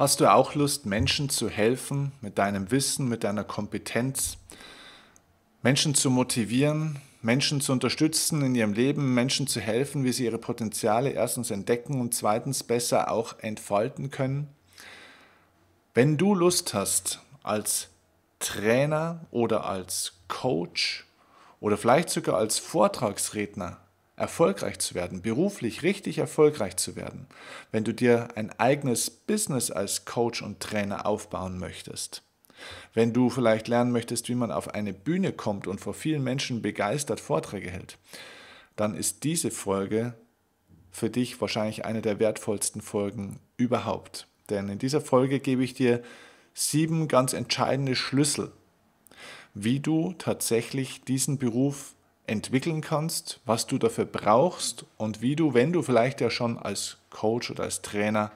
Hast du auch Lust, Menschen zu helfen mit deinem Wissen, mit deiner Kompetenz, Menschen zu motivieren, Menschen zu unterstützen in ihrem Leben, Menschen zu helfen, wie sie ihre Potenziale erstens entdecken und zweitens besser auch entfalten können? Wenn du Lust hast, als Trainer oder als Coach oder vielleicht sogar als Vortragsredner erfolgreich zu werden, beruflich richtig erfolgreich zu werden, wenn du dir ein eigenes Business als Coach und Trainer aufbauen möchtest. Wenn du vielleicht lernen möchtest, wie man auf eine Bühne kommt und vor vielen Menschen begeistert Vorträge hält, dann ist diese Folge für dich wahrscheinlich eine der wertvollsten Folgen überhaupt. Denn in dieser Folge gebe ich dir sieben ganz entscheidende Schlüssel, wie du tatsächlich diesen Beruf entwickeln kannst, was du dafür brauchst und wie du, wenn du vielleicht ja schon als Coach oder als Trainer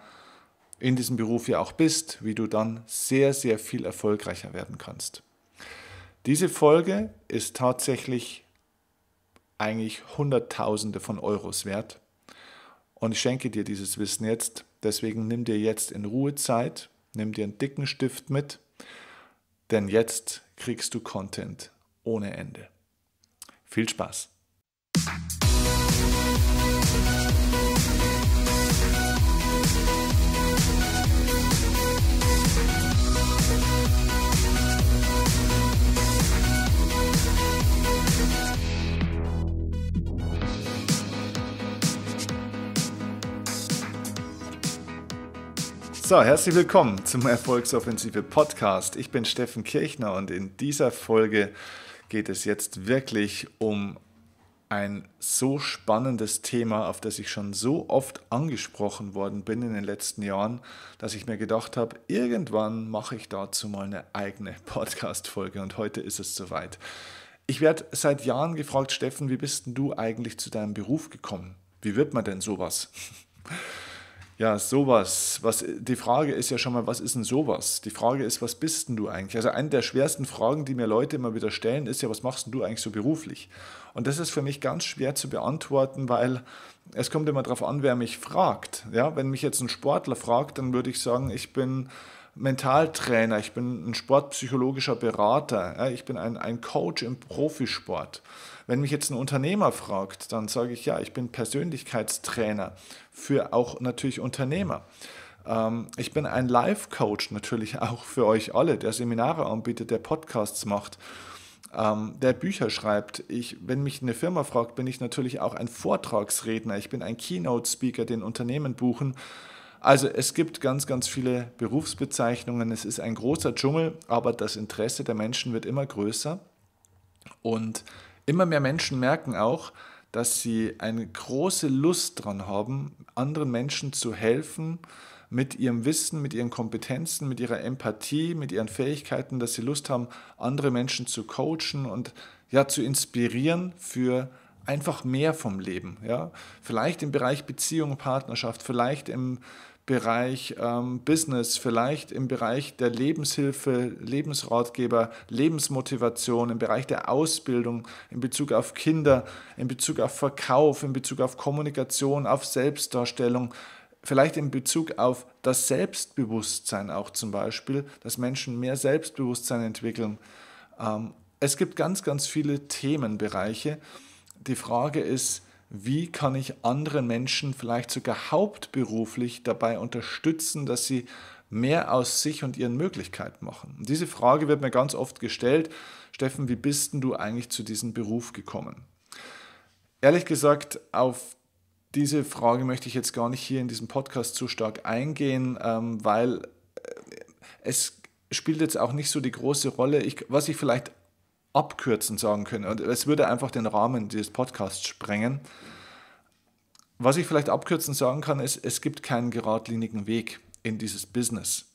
in diesem Beruf ja auch bist, wie du dann sehr, sehr viel erfolgreicher werden kannst. Diese Folge ist tatsächlich eigentlich Hunderttausende von Euros wert und ich schenke dir dieses Wissen jetzt. Deswegen nimm dir jetzt in Ruhe Zeit, nimm dir einen dicken Stift mit, denn jetzt kriegst du Content ohne Ende. Viel Spaß! So, herzlich willkommen zum Erfolgsoffensive Podcast. Ich bin Steffen Kirchner und in dieser Folge geht es jetzt wirklich um ein so spannendes Thema, auf das ich schon so oft angesprochen worden bin in den letzten Jahren, dass ich mir gedacht habe, irgendwann mache ich dazu mal eine eigene Podcast-Folge und heute ist es soweit. Ich werde seit Jahren gefragt, Steffen, wie bist denn du eigentlich zu deinem Beruf gekommen? Wie wird man denn sowas? Ja, sowas. Was, die Frage ist ja schon mal, was ist denn sowas? Die Frage ist, was bist denn du eigentlich? Also eine der schwersten Fragen, die mir Leute immer wieder stellen, ist ja, was machst denn du eigentlich so beruflich? Und das ist für mich ganz schwer zu beantworten, weil es kommt immer darauf an, wer mich fragt. Ja, wenn mich jetzt ein Sportler fragt, dann würde ich sagen, ich bin Mentaltrainer, ich bin ein sportpsychologischer Berater, ja, ich bin ein, ein Coach im Profisport. Wenn mich jetzt ein Unternehmer fragt, dann sage ich ja, ich bin Persönlichkeitstrainer für auch natürlich Unternehmer. Ähm, ich bin ein Live-Coach natürlich auch für euch alle, der Seminare anbietet, der Podcasts macht, ähm, der Bücher schreibt. Ich, wenn mich eine Firma fragt, bin ich natürlich auch ein Vortragsredner. Ich bin ein Keynote-Speaker, den Unternehmen buchen. Also es gibt ganz, ganz viele Berufsbezeichnungen. Es ist ein großer Dschungel, aber das Interesse der Menschen wird immer größer. Und immer mehr Menschen merken auch, dass sie eine große Lust dran haben, anderen Menschen zu helfen, mit ihrem Wissen, mit ihren Kompetenzen, mit ihrer Empathie, mit ihren Fähigkeiten, dass sie Lust haben, andere Menschen zu coachen und ja zu inspirieren für einfach mehr vom Leben. Ja? Vielleicht im Bereich Beziehung, Partnerschaft, vielleicht im Bereich ähm, Business, vielleicht im Bereich der Lebenshilfe, Lebensratgeber, Lebensmotivation, im Bereich der Ausbildung, in Bezug auf Kinder, in Bezug auf Verkauf, in Bezug auf Kommunikation, auf Selbstdarstellung, vielleicht in Bezug auf das Selbstbewusstsein auch zum Beispiel, dass Menschen mehr Selbstbewusstsein entwickeln. Ähm, es gibt ganz, ganz viele Themenbereiche. Die Frage ist, wie kann ich andere Menschen vielleicht sogar hauptberuflich dabei unterstützen, dass sie mehr aus sich und ihren Möglichkeiten machen? Und diese Frage wird mir ganz oft gestellt, Steffen, wie bist denn du eigentlich zu diesem Beruf gekommen? Ehrlich gesagt, auf diese Frage möchte ich jetzt gar nicht hier in diesem Podcast zu stark eingehen, ähm, weil äh, es spielt jetzt auch nicht so die große Rolle. Ich, was ich vielleicht abkürzen sagen können. Und es würde einfach den Rahmen dieses Podcasts sprengen. Was ich vielleicht abkürzend sagen kann, ist, es gibt keinen geradlinigen Weg in dieses Business.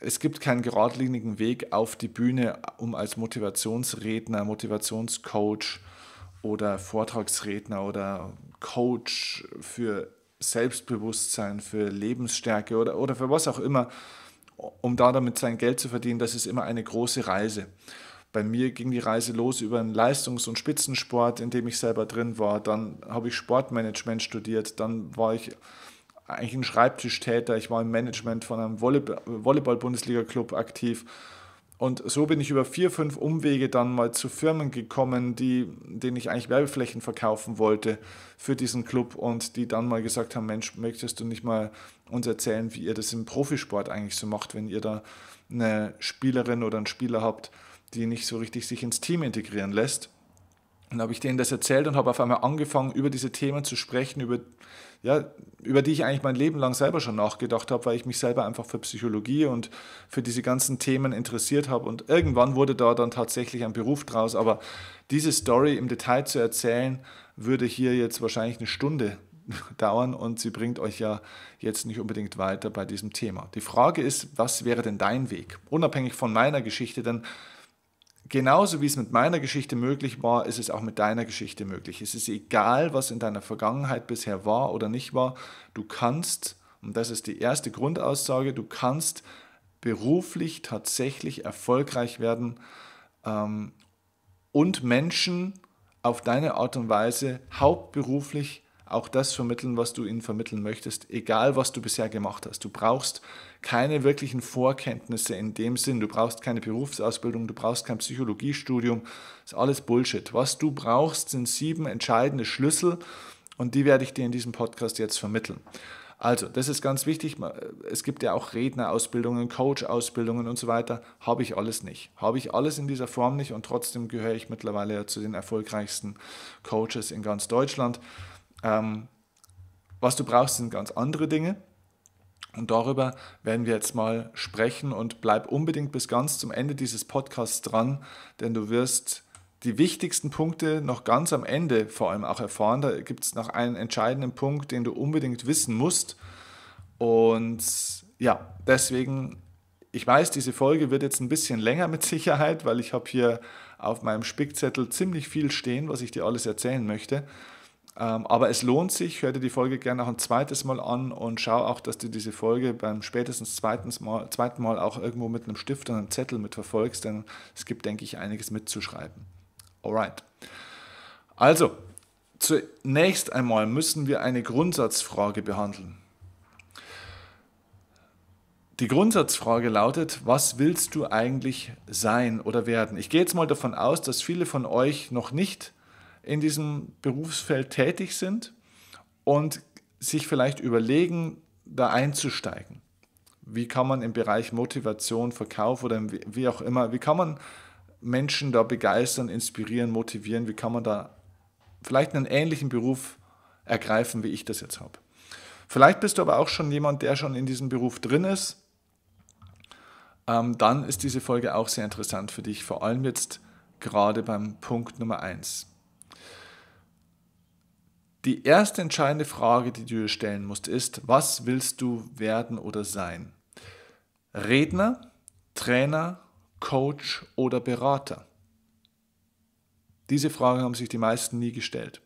Es gibt keinen geradlinigen Weg auf die Bühne, um als Motivationsredner, Motivationscoach oder Vortragsredner oder Coach für Selbstbewusstsein, für Lebensstärke oder, oder für was auch immer, um da damit sein Geld zu verdienen. Das ist immer eine große Reise. Bei mir ging die Reise los über einen Leistungs- und Spitzensport, in dem ich selber drin war. Dann habe ich Sportmanagement studiert. Dann war ich eigentlich ein Schreibtischtäter. Ich war im Management von einem Volleyball-Bundesliga-Club aktiv. Und so bin ich über vier, fünf Umwege dann mal zu Firmen gekommen, die, denen ich eigentlich Werbeflächen verkaufen wollte für diesen Club und die dann mal gesagt haben, Mensch, möchtest du nicht mal uns erzählen, wie ihr das im Profisport eigentlich so macht, wenn ihr da eine Spielerin oder einen Spieler habt, die nicht so richtig sich ins Team integrieren lässt. Und habe ich denen das erzählt und habe auf einmal angefangen, über diese Themen zu sprechen, über, ja, über die ich eigentlich mein Leben lang selber schon nachgedacht habe, weil ich mich selber einfach für Psychologie und für diese ganzen Themen interessiert habe. Und irgendwann wurde da dann tatsächlich ein Beruf draus. Aber diese Story im Detail zu erzählen, würde hier jetzt wahrscheinlich eine Stunde dauern und sie bringt euch ja jetzt nicht unbedingt weiter bei diesem Thema. Die Frage ist, was wäre denn dein Weg? Unabhängig von meiner Geschichte, denn Genauso wie es mit meiner Geschichte möglich war, ist es auch mit deiner Geschichte möglich. Es ist egal, was in deiner Vergangenheit bisher war oder nicht war. Du kannst, und das ist die erste Grundaussage, du kannst beruflich tatsächlich erfolgreich werden ähm, und Menschen auf deine Art und Weise hauptberuflich auch das vermitteln, was du ihnen vermitteln möchtest, egal was du bisher gemacht hast. Du brauchst keine wirklichen Vorkenntnisse in dem Sinn. Du brauchst keine Berufsausbildung, du brauchst kein Psychologiestudium. Das ist alles Bullshit. Was du brauchst, sind sieben entscheidende Schlüssel und die werde ich dir in diesem Podcast jetzt vermitteln. Also, das ist ganz wichtig. Es gibt ja auch Rednerausbildungen, Coach-Ausbildungen und so weiter. Habe ich alles nicht. Habe ich alles in dieser Form nicht und trotzdem gehöre ich mittlerweile zu den erfolgreichsten Coaches in ganz Deutschland. Ähm, was du brauchst, sind ganz andere Dinge. Und darüber werden wir jetzt mal sprechen und bleib unbedingt bis ganz zum Ende dieses Podcasts dran, denn du wirst die wichtigsten Punkte noch ganz am Ende vor allem auch erfahren. Da gibt es noch einen entscheidenden Punkt, den du unbedingt wissen musst. Und ja, deswegen, ich weiß, diese Folge wird jetzt ein bisschen länger mit Sicherheit, weil ich habe hier auf meinem Spickzettel ziemlich viel stehen, was ich dir alles erzählen möchte. Ähm, aber es lohnt sich, hör dir die Folge gerne noch ein zweites Mal an und schau auch, dass du diese Folge beim spätestens zweitens Mal, zweiten Mal auch irgendwo mit einem Stift und einem Zettel mitverfolgst, denn es gibt, denke ich, einiges mitzuschreiben. Alright. Also, zunächst einmal müssen wir eine Grundsatzfrage behandeln. Die Grundsatzfrage lautet, was willst du eigentlich sein oder werden? Ich gehe jetzt mal davon aus, dass viele von euch noch nicht in diesem Berufsfeld tätig sind und sich vielleicht überlegen, da einzusteigen. Wie kann man im Bereich Motivation, Verkauf oder wie auch immer, wie kann man Menschen da begeistern, inspirieren, motivieren? Wie kann man da vielleicht einen ähnlichen Beruf ergreifen, wie ich das jetzt habe? Vielleicht bist du aber auch schon jemand, der schon in diesem Beruf drin ist. Ähm, dann ist diese Folge auch sehr interessant für dich, vor allem jetzt gerade beim Punkt Nummer 1. Die erste entscheidende Frage, die du dir stellen musst, ist, was willst du werden oder sein? Redner, Trainer, Coach oder Berater? Diese Frage haben sich die meisten nie gestellt.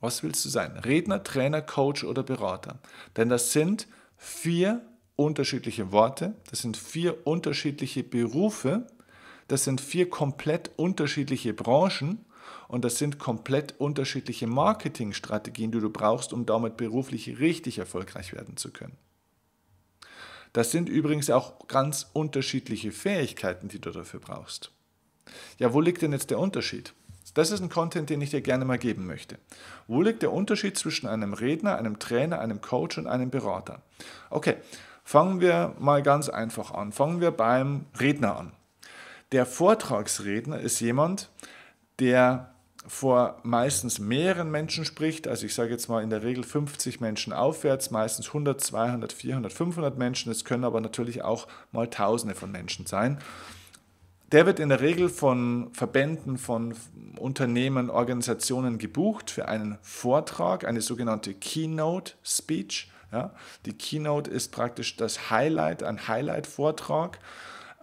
Was willst du sein? Redner, Trainer, Coach oder Berater? Denn das sind vier unterschiedliche Worte, das sind vier unterschiedliche Berufe, das sind vier komplett unterschiedliche Branchen und das sind komplett unterschiedliche Marketingstrategien, die du brauchst, um damit beruflich richtig erfolgreich werden zu können. Das sind übrigens auch ganz unterschiedliche Fähigkeiten, die du dafür brauchst. Ja, wo liegt denn jetzt der Unterschied? Das ist ein Content, den ich dir gerne mal geben möchte. Wo liegt der Unterschied zwischen einem Redner, einem Trainer, einem Coach und einem Berater? Okay, fangen wir mal ganz einfach an. Fangen wir beim Redner an. Der Vortragsredner ist jemand, der vor meistens mehreren Menschen spricht, also ich sage jetzt mal in der Regel 50 Menschen aufwärts, meistens 100, 200, 400, 500 Menschen, es können aber natürlich auch mal Tausende von Menschen sein. Der wird in der Regel von Verbänden, von Unternehmen, Organisationen gebucht für einen Vortrag, eine sogenannte Keynote Speech. Ja, die Keynote ist praktisch das Highlight, ein Highlight-Vortrag.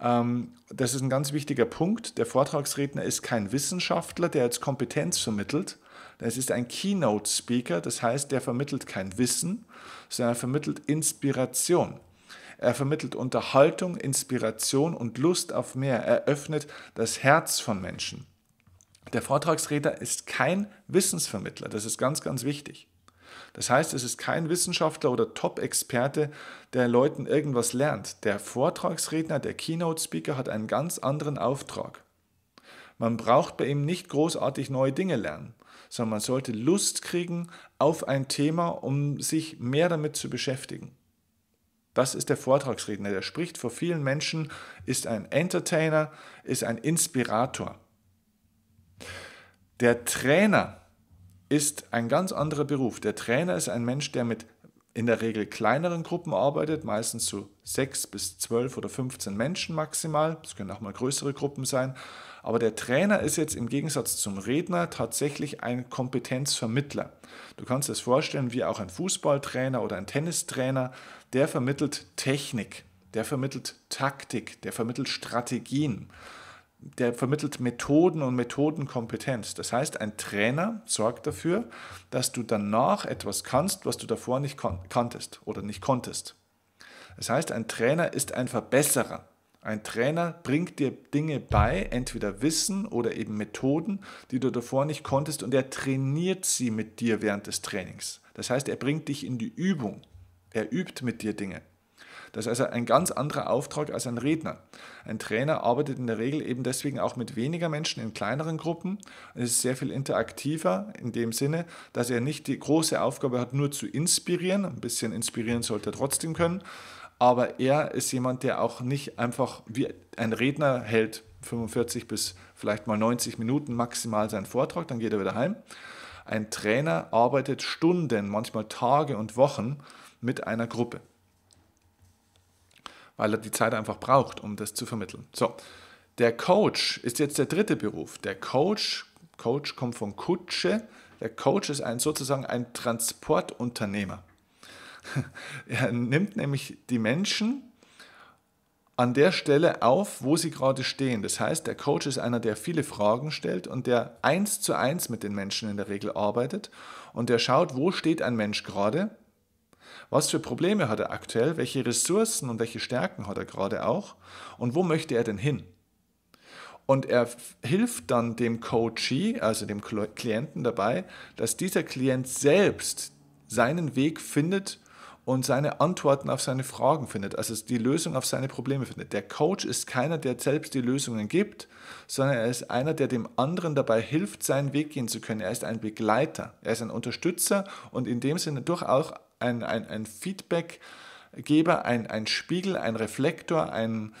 Ähm, das ist ein ganz wichtiger Punkt. Der Vortragsredner ist kein Wissenschaftler, der jetzt Kompetenz vermittelt. Es ist ein Keynote-Speaker, das heißt, der vermittelt kein Wissen, sondern er vermittelt Inspiration. Er vermittelt Unterhaltung, Inspiration und Lust auf mehr. Er öffnet das Herz von Menschen. Der Vortragsredner ist kein Wissensvermittler, das ist ganz, ganz wichtig. Das heißt, es ist kein Wissenschaftler oder Top-Experte, der Leuten irgendwas lernt. Der Vortragsredner, der Keynote-Speaker hat einen ganz anderen Auftrag. Man braucht bei ihm nicht großartig neue Dinge lernen, sondern man sollte Lust kriegen auf ein Thema, um sich mehr damit zu beschäftigen. Das ist der Vortragsredner, der spricht vor vielen Menschen, ist ein Entertainer, ist ein Inspirator. Der Trainer ist ein ganz anderer Beruf. Der Trainer ist ein Mensch, der mit in der Regel kleineren Gruppen arbeitet, meistens zu so 6 bis 12 oder 15 Menschen maximal. Es können auch mal größere Gruppen sein. Aber der Trainer ist jetzt im Gegensatz zum Redner tatsächlich ein Kompetenzvermittler. Du kannst es vorstellen wie auch ein Fußballtrainer oder ein Tennistrainer, der vermittelt Technik, der vermittelt Taktik, der vermittelt Strategien der vermittelt Methoden und Methodenkompetenz. Das heißt, ein Trainer sorgt dafür, dass du danach etwas kannst, was du davor nicht kon kanntest oder nicht konntest. Das heißt, ein Trainer ist ein Verbesserer. Ein Trainer bringt dir Dinge bei, entweder Wissen oder eben Methoden, die du davor nicht konntest, und er trainiert sie mit dir während des Trainings. Das heißt, er bringt dich in die Übung. Er übt mit dir Dinge. Das ist also ein ganz anderer Auftrag als ein Redner. Ein Trainer arbeitet in der Regel eben deswegen auch mit weniger Menschen in kleineren Gruppen. Es ist sehr viel interaktiver in dem Sinne, dass er nicht die große Aufgabe hat, nur zu inspirieren. Ein bisschen inspirieren sollte er trotzdem können. Aber er ist jemand, der auch nicht einfach wie ein Redner hält 45 bis vielleicht mal 90 Minuten maximal seinen Vortrag, dann geht er wieder heim. Ein Trainer arbeitet Stunden, manchmal Tage und Wochen mit einer Gruppe weil er die Zeit einfach braucht, um das zu vermitteln. So, der Coach ist jetzt der dritte Beruf. Der Coach, Coach kommt von Kutsche. Der Coach ist ein, sozusagen ein Transportunternehmer. er nimmt nämlich die Menschen an der Stelle auf, wo sie gerade stehen. Das heißt, der Coach ist einer, der viele Fragen stellt und der eins zu eins mit den Menschen in der Regel arbeitet und der schaut, wo steht ein Mensch gerade was für Probleme hat er aktuell? Welche Ressourcen und welche Stärken hat er gerade auch? Und wo möchte er denn hin? Und er hilft dann dem Coachee, also dem Klienten dabei, dass dieser Klient selbst seinen Weg findet und seine Antworten auf seine Fragen findet, also die Lösung auf seine Probleme findet. Der Coach ist keiner, der selbst die Lösungen gibt, sondern er ist einer, der dem anderen dabei hilft, seinen Weg gehen zu können. Er ist ein Begleiter, er ist ein Unterstützer und in dem Sinne durchaus ein, ein, ein Feedbackgeber, ein, ein Spiegel, ein Reflektor, ein,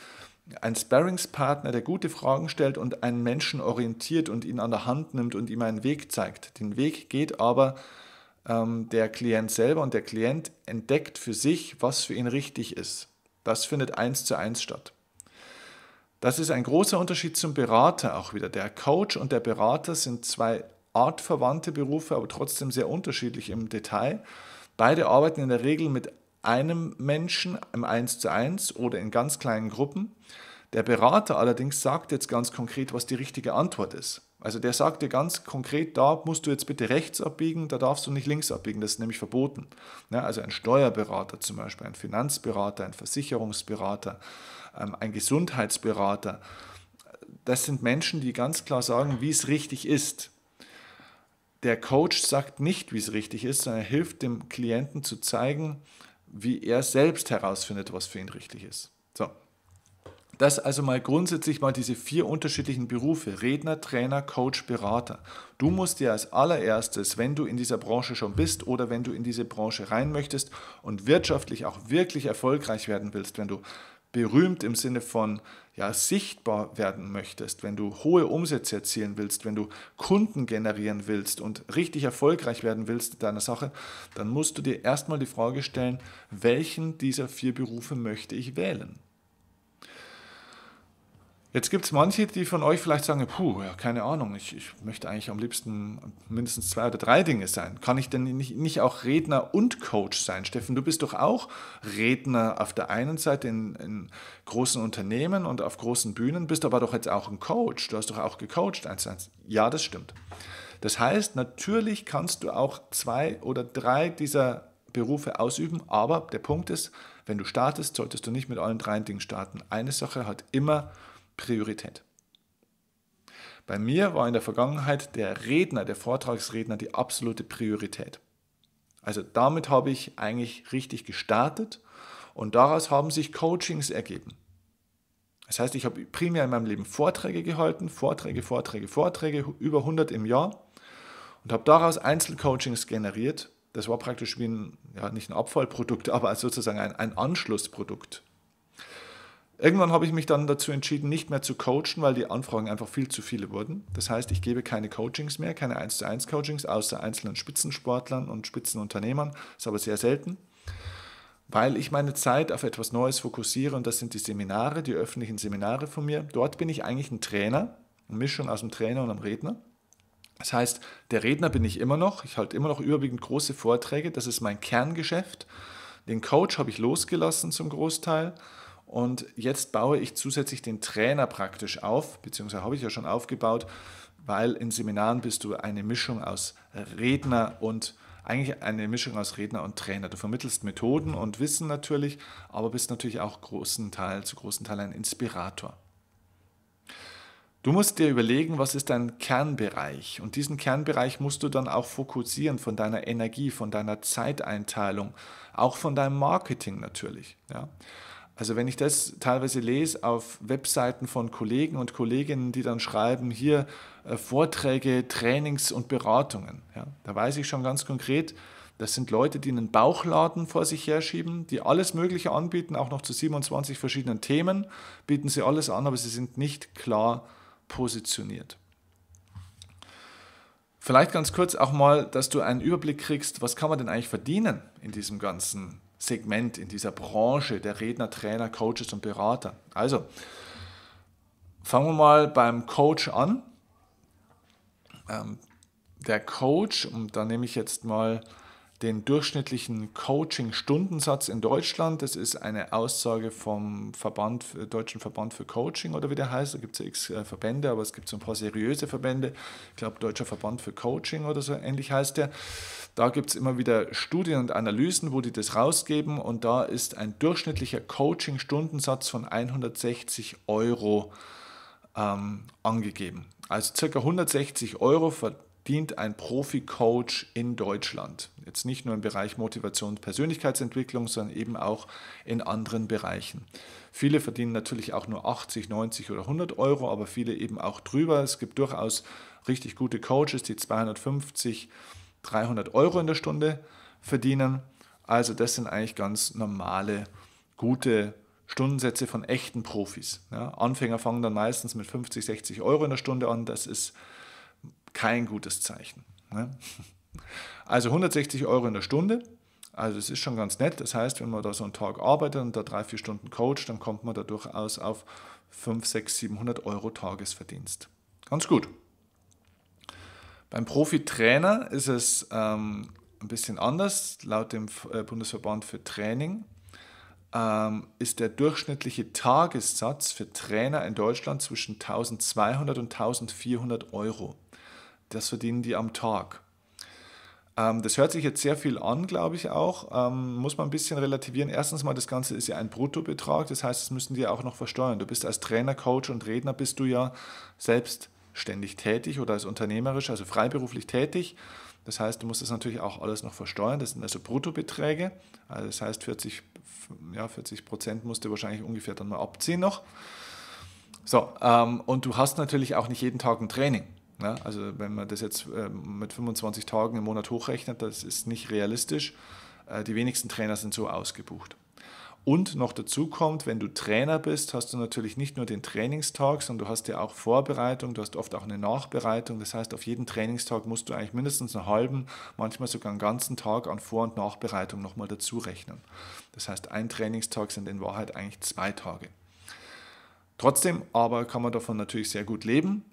ein Sparringspartner, der gute Fragen stellt und einen Menschen orientiert und ihn an der Hand nimmt und ihm einen Weg zeigt. Den Weg geht aber ähm, der Klient selber und der Klient entdeckt für sich, was für ihn richtig ist. Das findet eins zu eins statt. Das ist ein großer Unterschied zum Berater auch wieder. Der Coach und der Berater sind zwei artverwandte Berufe, aber trotzdem sehr unterschiedlich im Detail. Beide arbeiten in der Regel mit einem Menschen im 1 zu 1 oder in ganz kleinen Gruppen. Der Berater allerdings sagt jetzt ganz konkret, was die richtige Antwort ist. Also der sagt dir ganz konkret, da musst du jetzt bitte rechts abbiegen, da darfst du nicht links abbiegen, das ist nämlich verboten. Ja, also ein Steuerberater zum Beispiel, ein Finanzberater, ein Versicherungsberater, ähm, ein Gesundheitsberater, das sind Menschen, die ganz klar sagen, wie es richtig ist. Der Coach sagt nicht, wie es richtig ist, sondern er hilft dem Klienten zu zeigen, wie er selbst herausfindet, was für ihn richtig ist. So. Das also mal grundsätzlich mal diese vier unterschiedlichen Berufe, Redner, Trainer, Coach, Berater. Du musst dir als allererstes, wenn du in dieser Branche schon bist oder wenn du in diese Branche rein möchtest und wirtschaftlich auch wirklich erfolgreich werden willst, wenn du berühmt im Sinne von ja, sichtbar werden möchtest, wenn du hohe Umsätze erzielen willst, wenn du Kunden generieren willst und richtig erfolgreich werden willst in deiner Sache, dann musst du dir erstmal die Frage stellen, welchen dieser vier Berufe möchte ich wählen? Jetzt gibt es manche, die von euch vielleicht sagen, puh, ja, keine Ahnung, ich, ich, möchte eigentlich am liebsten mindestens zwei oder drei Dinge sein. Kann ich denn nicht, nicht auch Redner und Coach sein? Steffen, du bist doch auch Redner auf der einen Seite in, in großen Unternehmen und auf großen Bühnen, bist aber doch jetzt auch ein Coach. Du hast doch auch gecoacht. Eins, eins. Ja, das stimmt. Das heißt, natürlich kannst du auch zwei oder drei dieser Berufe ausüben, aber der Punkt ist, wenn du startest, solltest du nicht mit allen drei Dingen starten. Eine Sache hat immer Priorität. Bei mir war in der Vergangenheit der Redner, der Vortragsredner die absolute Priorität. Also damit habe ich eigentlich richtig gestartet und daraus haben sich Coachings ergeben. Das heißt, ich habe primär in meinem Leben Vorträge gehalten, Vorträge, Vorträge, Vorträge, über 100 im Jahr und habe daraus Einzelcoachings generiert. Das war praktisch wie ein, ja, nicht ein Abfallprodukt, aber sozusagen ein, ein Anschlussprodukt Irgendwann habe ich mich dann dazu entschieden, nicht mehr zu coachen, weil die Anfragen einfach viel zu viele wurden. Das heißt, ich gebe keine Coachings mehr, keine 1 zu 1 Coachings, außer einzelnen Spitzensportlern und Spitzenunternehmern. Das ist aber sehr selten, weil ich meine Zeit auf etwas Neues fokussiere und das sind die Seminare, die öffentlichen Seminare von mir. Dort bin ich eigentlich ein Trainer, eine Mischung aus einem Trainer und einem Redner. Das heißt, der Redner bin ich immer noch. Ich halte immer noch überwiegend große Vorträge. Das ist mein Kerngeschäft. Den Coach habe ich losgelassen zum Großteil. Und jetzt baue ich zusätzlich den Trainer praktisch auf, beziehungsweise habe ich ja schon aufgebaut, weil in Seminaren bist du eine Mischung aus Redner und eigentlich eine Mischung aus Redner und Trainer. Du vermittelst Methoden und Wissen natürlich, aber bist natürlich auch großen Teil, zu großen Teil ein Inspirator. Du musst dir überlegen, was ist dein Kernbereich? Und diesen Kernbereich musst du dann auch fokussieren von deiner Energie, von deiner Zeiteinteilung, auch von deinem Marketing natürlich. Ja? Also wenn ich das teilweise lese auf Webseiten von Kollegen und Kolleginnen, die dann schreiben, hier äh, Vorträge, Trainings und Beratungen, ja, da weiß ich schon ganz konkret, das sind Leute, die einen Bauchladen vor sich herschieben, die alles Mögliche anbieten, auch noch zu 27 verschiedenen Themen, bieten sie alles an, aber sie sind nicht klar positioniert. Vielleicht ganz kurz auch mal, dass du einen Überblick kriegst, was kann man denn eigentlich verdienen in diesem ganzen Segment, in dieser Branche der Redner, Trainer, Coaches und Berater. Also, fangen wir mal beim Coach an. Ähm, der Coach, und da nehme ich jetzt mal den durchschnittlichen Coaching-Stundensatz in Deutschland. Das ist eine Aussage vom Verband, äh, Deutschen Verband für Coaching oder wie der heißt. Da gibt es ja x äh, Verbände, aber es gibt so ein paar seriöse Verbände. Ich glaube, Deutscher Verband für Coaching oder so ähnlich heißt der. Da gibt es immer wieder Studien und Analysen, wo die das rausgeben. Und da ist ein durchschnittlicher Coaching-Stundensatz von 160 Euro ähm, angegeben. Also circa 160 Euro für verdient ein Profi-Coach in Deutschland? Jetzt nicht nur im Bereich Motivation und Persönlichkeitsentwicklung, sondern eben auch in anderen Bereichen. Viele verdienen natürlich auch nur 80, 90 oder 100 Euro, aber viele eben auch drüber. Es gibt durchaus richtig gute Coaches, die 250, 300 Euro in der Stunde verdienen. Also das sind eigentlich ganz normale, gute Stundensätze von echten Profis. Ja, Anfänger fangen dann meistens mit 50, 60 Euro in der Stunde an. Das ist kein gutes Zeichen. Ne? Also 160 Euro in der Stunde. Also es ist schon ganz nett. Das heißt, wenn man da so einen Tag arbeitet und da drei, vier Stunden coacht, dann kommt man da durchaus auf 5, 6, 700 Euro Tagesverdienst. Ganz gut. Beim Profitrainer ist es ähm, ein bisschen anders. Laut dem äh, Bundesverband für Training ähm, ist der durchschnittliche Tagessatz für Trainer in Deutschland zwischen 1200 und 1400 Euro das verdienen die am Tag. Ähm, das hört sich jetzt sehr viel an, glaube ich auch. Ähm, muss man ein bisschen relativieren. Erstens mal, das Ganze ist ja ein Bruttobetrag, das heißt, das müssen die auch noch versteuern. Du bist als Trainer, Coach und Redner bist du ja selbstständig tätig oder als unternehmerisch, also freiberuflich tätig. Das heißt, du musst das natürlich auch alles noch versteuern. Das sind also Bruttobeträge. Also das heißt, 40, ja, 40 Prozent musst du wahrscheinlich ungefähr dann mal abziehen noch. So, ähm, und du hast natürlich auch nicht jeden Tag ein Training. Ja, ne? also wenn man das jetzt äh, mit 25 Tagen im Monat hochrechnet, das ist nicht realistisch. Äh, die wenigsten Trainer sind so ausgebucht. Und noch dazu kommt, wenn du Trainer bist, hast du natürlich nicht nur den Trainingstag, sondern du hast ja auch Vorbereitung, du hast oft auch eine Nachbereitung. Das heißt, auf jeden Trainingstag musst du eigentlich mindestens einen halben, manchmal sogar einen ganzen Tag an Vor- und Nachbereitung nochmal dazu rechnen. Das heißt, ein Trainingstag sind in Wahrheit eigentlich zwei Tage. Trotzdem aber kann man davon natürlich sehr gut leben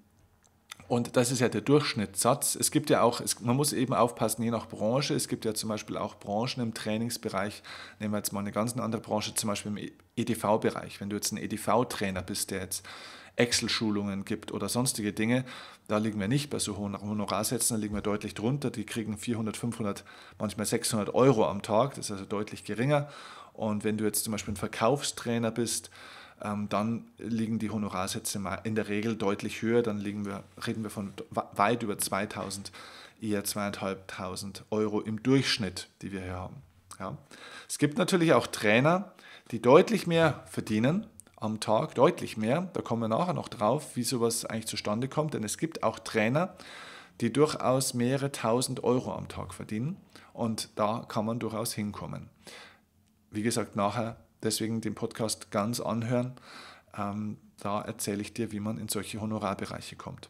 und das ist ja der Durchschnittssatz. Es gibt ja auch, es, man muss eben aufpassen, je nach Branche. Es gibt ja zum Beispiel auch Branchen im Trainingsbereich. Nehmen wir jetzt mal eine ganz andere Branche, zum Beispiel im EDV-Bereich. E wenn du jetzt ein EDV-Trainer bist, der jetzt Excel-Schulungen gibt oder sonstige Dinge, da liegen wir nicht bei so hohen Honorarsätzen, da liegen wir deutlich drunter. Die kriegen 400, 500, manchmal 600 Euro am Tag. Das ist also deutlich geringer. Und wenn du jetzt zum Beispiel ein Verkaufstrainer bist, ähm, dann liegen die Honorarsätze in der Regel deutlich höher. Dann liegen wir, reden wir von weit über 2000, eher 2500 Euro im Durchschnitt, die wir hier haben. Ja. Es gibt natürlich auch Trainer, die deutlich mehr verdienen am Tag, deutlich mehr. Da kommen wir nachher noch drauf, wie sowas eigentlich zustande kommt. Denn es gibt auch Trainer, die durchaus mehrere tausend Euro am Tag verdienen. Und da kann man durchaus hinkommen. Wie gesagt, nachher deswegen den Podcast ganz anhören. Ähm, da erzähle ich dir, wie man in solche Honorarbereiche kommt.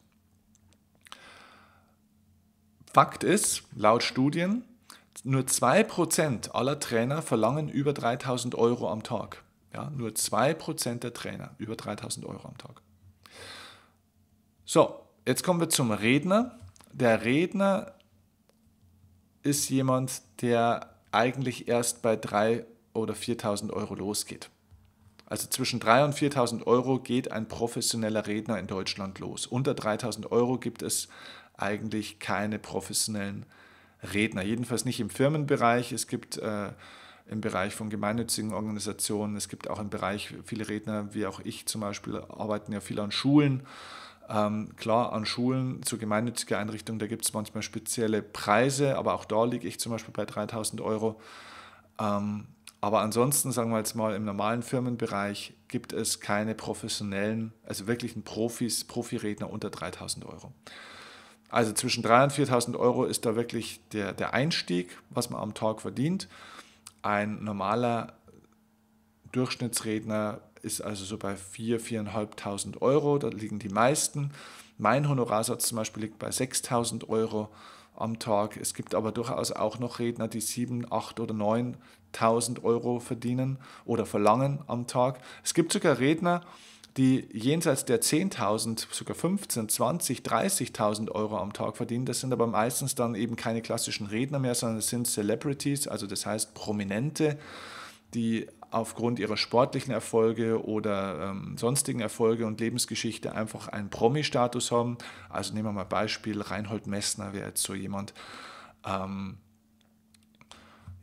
Fakt ist, laut Studien, nur 2% aller Trainer verlangen über 3000 Euro am Tag. Ja, nur 2% der Trainer über 3000 Euro am Tag. So, jetzt kommen wir zum Redner. Der Redner ist jemand, der eigentlich erst bei drei oder 4000 Euro losgeht. Also zwischen 3.000 und 4.000 Euro geht ein professioneller Redner in Deutschland los. Unter 3.000 Euro gibt es eigentlich keine professionellen Redner, jedenfalls nicht im Firmenbereich. Es gibt äh, im Bereich von gemeinnützigen Organisationen, es gibt auch im Bereich viele Redner, wie auch ich zum Beispiel, arbeiten ja viel an Schulen. Ähm, klar, an Schulen zu gemeinnütziger Einrichtung, da gibt es manchmal spezielle Preise, aber auch da liege ich zum Beispiel bei 3000 Euro. Ähm, aber ansonsten, sagen wir jetzt mal, im normalen Firmenbereich gibt es keine professionellen, also wirklichen Profis, Profiredner unter 3000 Euro. Also zwischen 3.000 und 4.000 Euro ist da wirklich der, der Einstieg, was man am Tag verdient. Ein normaler Durchschnittsredner ist also so bei 4.000, 4.500 Euro, da liegen die meisten. Mein Honorarsatz zum Beispiel liegt bei 6.000 Euro am Tag. Es gibt aber durchaus auch noch Redner, die 7, 8 oder 9.000 Euro verdienen oder verlangen am Tag. Es gibt sogar Redner, die jenseits der 10.000, sogar 15, 20, 30.000 Euro am Tag verdienen. Das sind aber meistens dann eben keine klassischen Redner mehr, sondern es sind Celebrities, also das heißt Prominente, die aufgrund ihrer sportlichen Erfolge oder ähm, sonstigen Erfolge und Lebensgeschichte einfach einen Promi-Status haben. Also nehmen wir mal Beispiel, Reinhold Messner wäre jetzt so jemand. Ähm,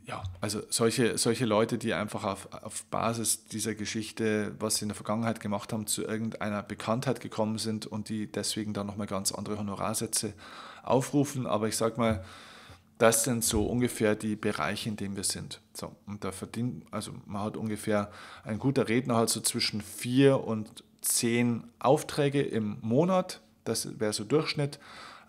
ja, also solche, solche Leute, die einfach auf, auf Basis dieser Geschichte, was sie in der Vergangenheit gemacht haben, zu irgendeiner Bekanntheit gekommen sind und die deswegen dann nochmal ganz andere Honorarsätze aufrufen. Aber ich sag mal, das sind so ungefähr die Bereiche, in denen wir sind. So, und da verdient, also man hat ungefähr, ein guter Redner hat so zwischen vier und zehn Aufträge im Monat. Das wäre so Durchschnitt.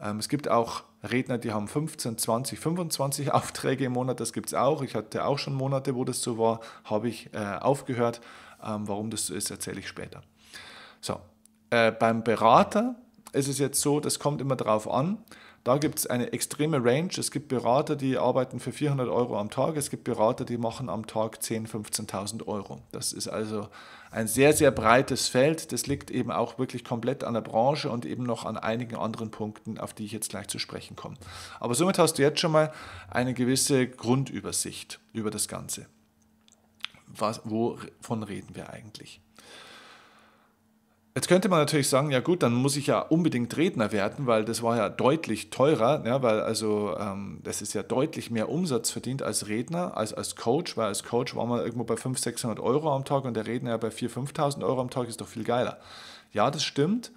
Ähm, es gibt auch Redner, die haben 15, 20, 25 Aufträge im Monat. Das gibt es auch. Ich hatte auch schon Monate, wo das so war. Habe ich äh, aufgehört. Ähm, warum das so ist, erzähle ich später. So, äh, beim Berater ist es jetzt so, das kommt immer darauf an da gibt es eine extreme Range. Es gibt Berater, die arbeiten für 400 Euro am Tag. Es gibt Berater, die machen am Tag 10.000, 15.000 Euro. Das ist also ein sehr, sehr breites Feld. Das liegt eben auch wirklich komplett an der Branche und eben noch an einigen anderen Punkten, auf die ich jetzt gleich zu sprechen komme. Aber somit hast du jetzt schon mal eine gewisse Grundübersicht über das Ganze. Was, wovon reden wir eigentlich? Jetzt könnte man natürlich sagen, ja gut, dann muss ich ja unbedingt Redner werden, weil das war ja deutlich teurer, ja, weil also ähm, das ist ja deutlich mehr Umsatz verdient als Redner, als als Coach, weil als Coach war man irgendwo bei 500, 600 Euro am Tag und der Redner ja bei 4.000, 5.000 Euro am Tag ist doch viel geiler. Ja, das stimmt.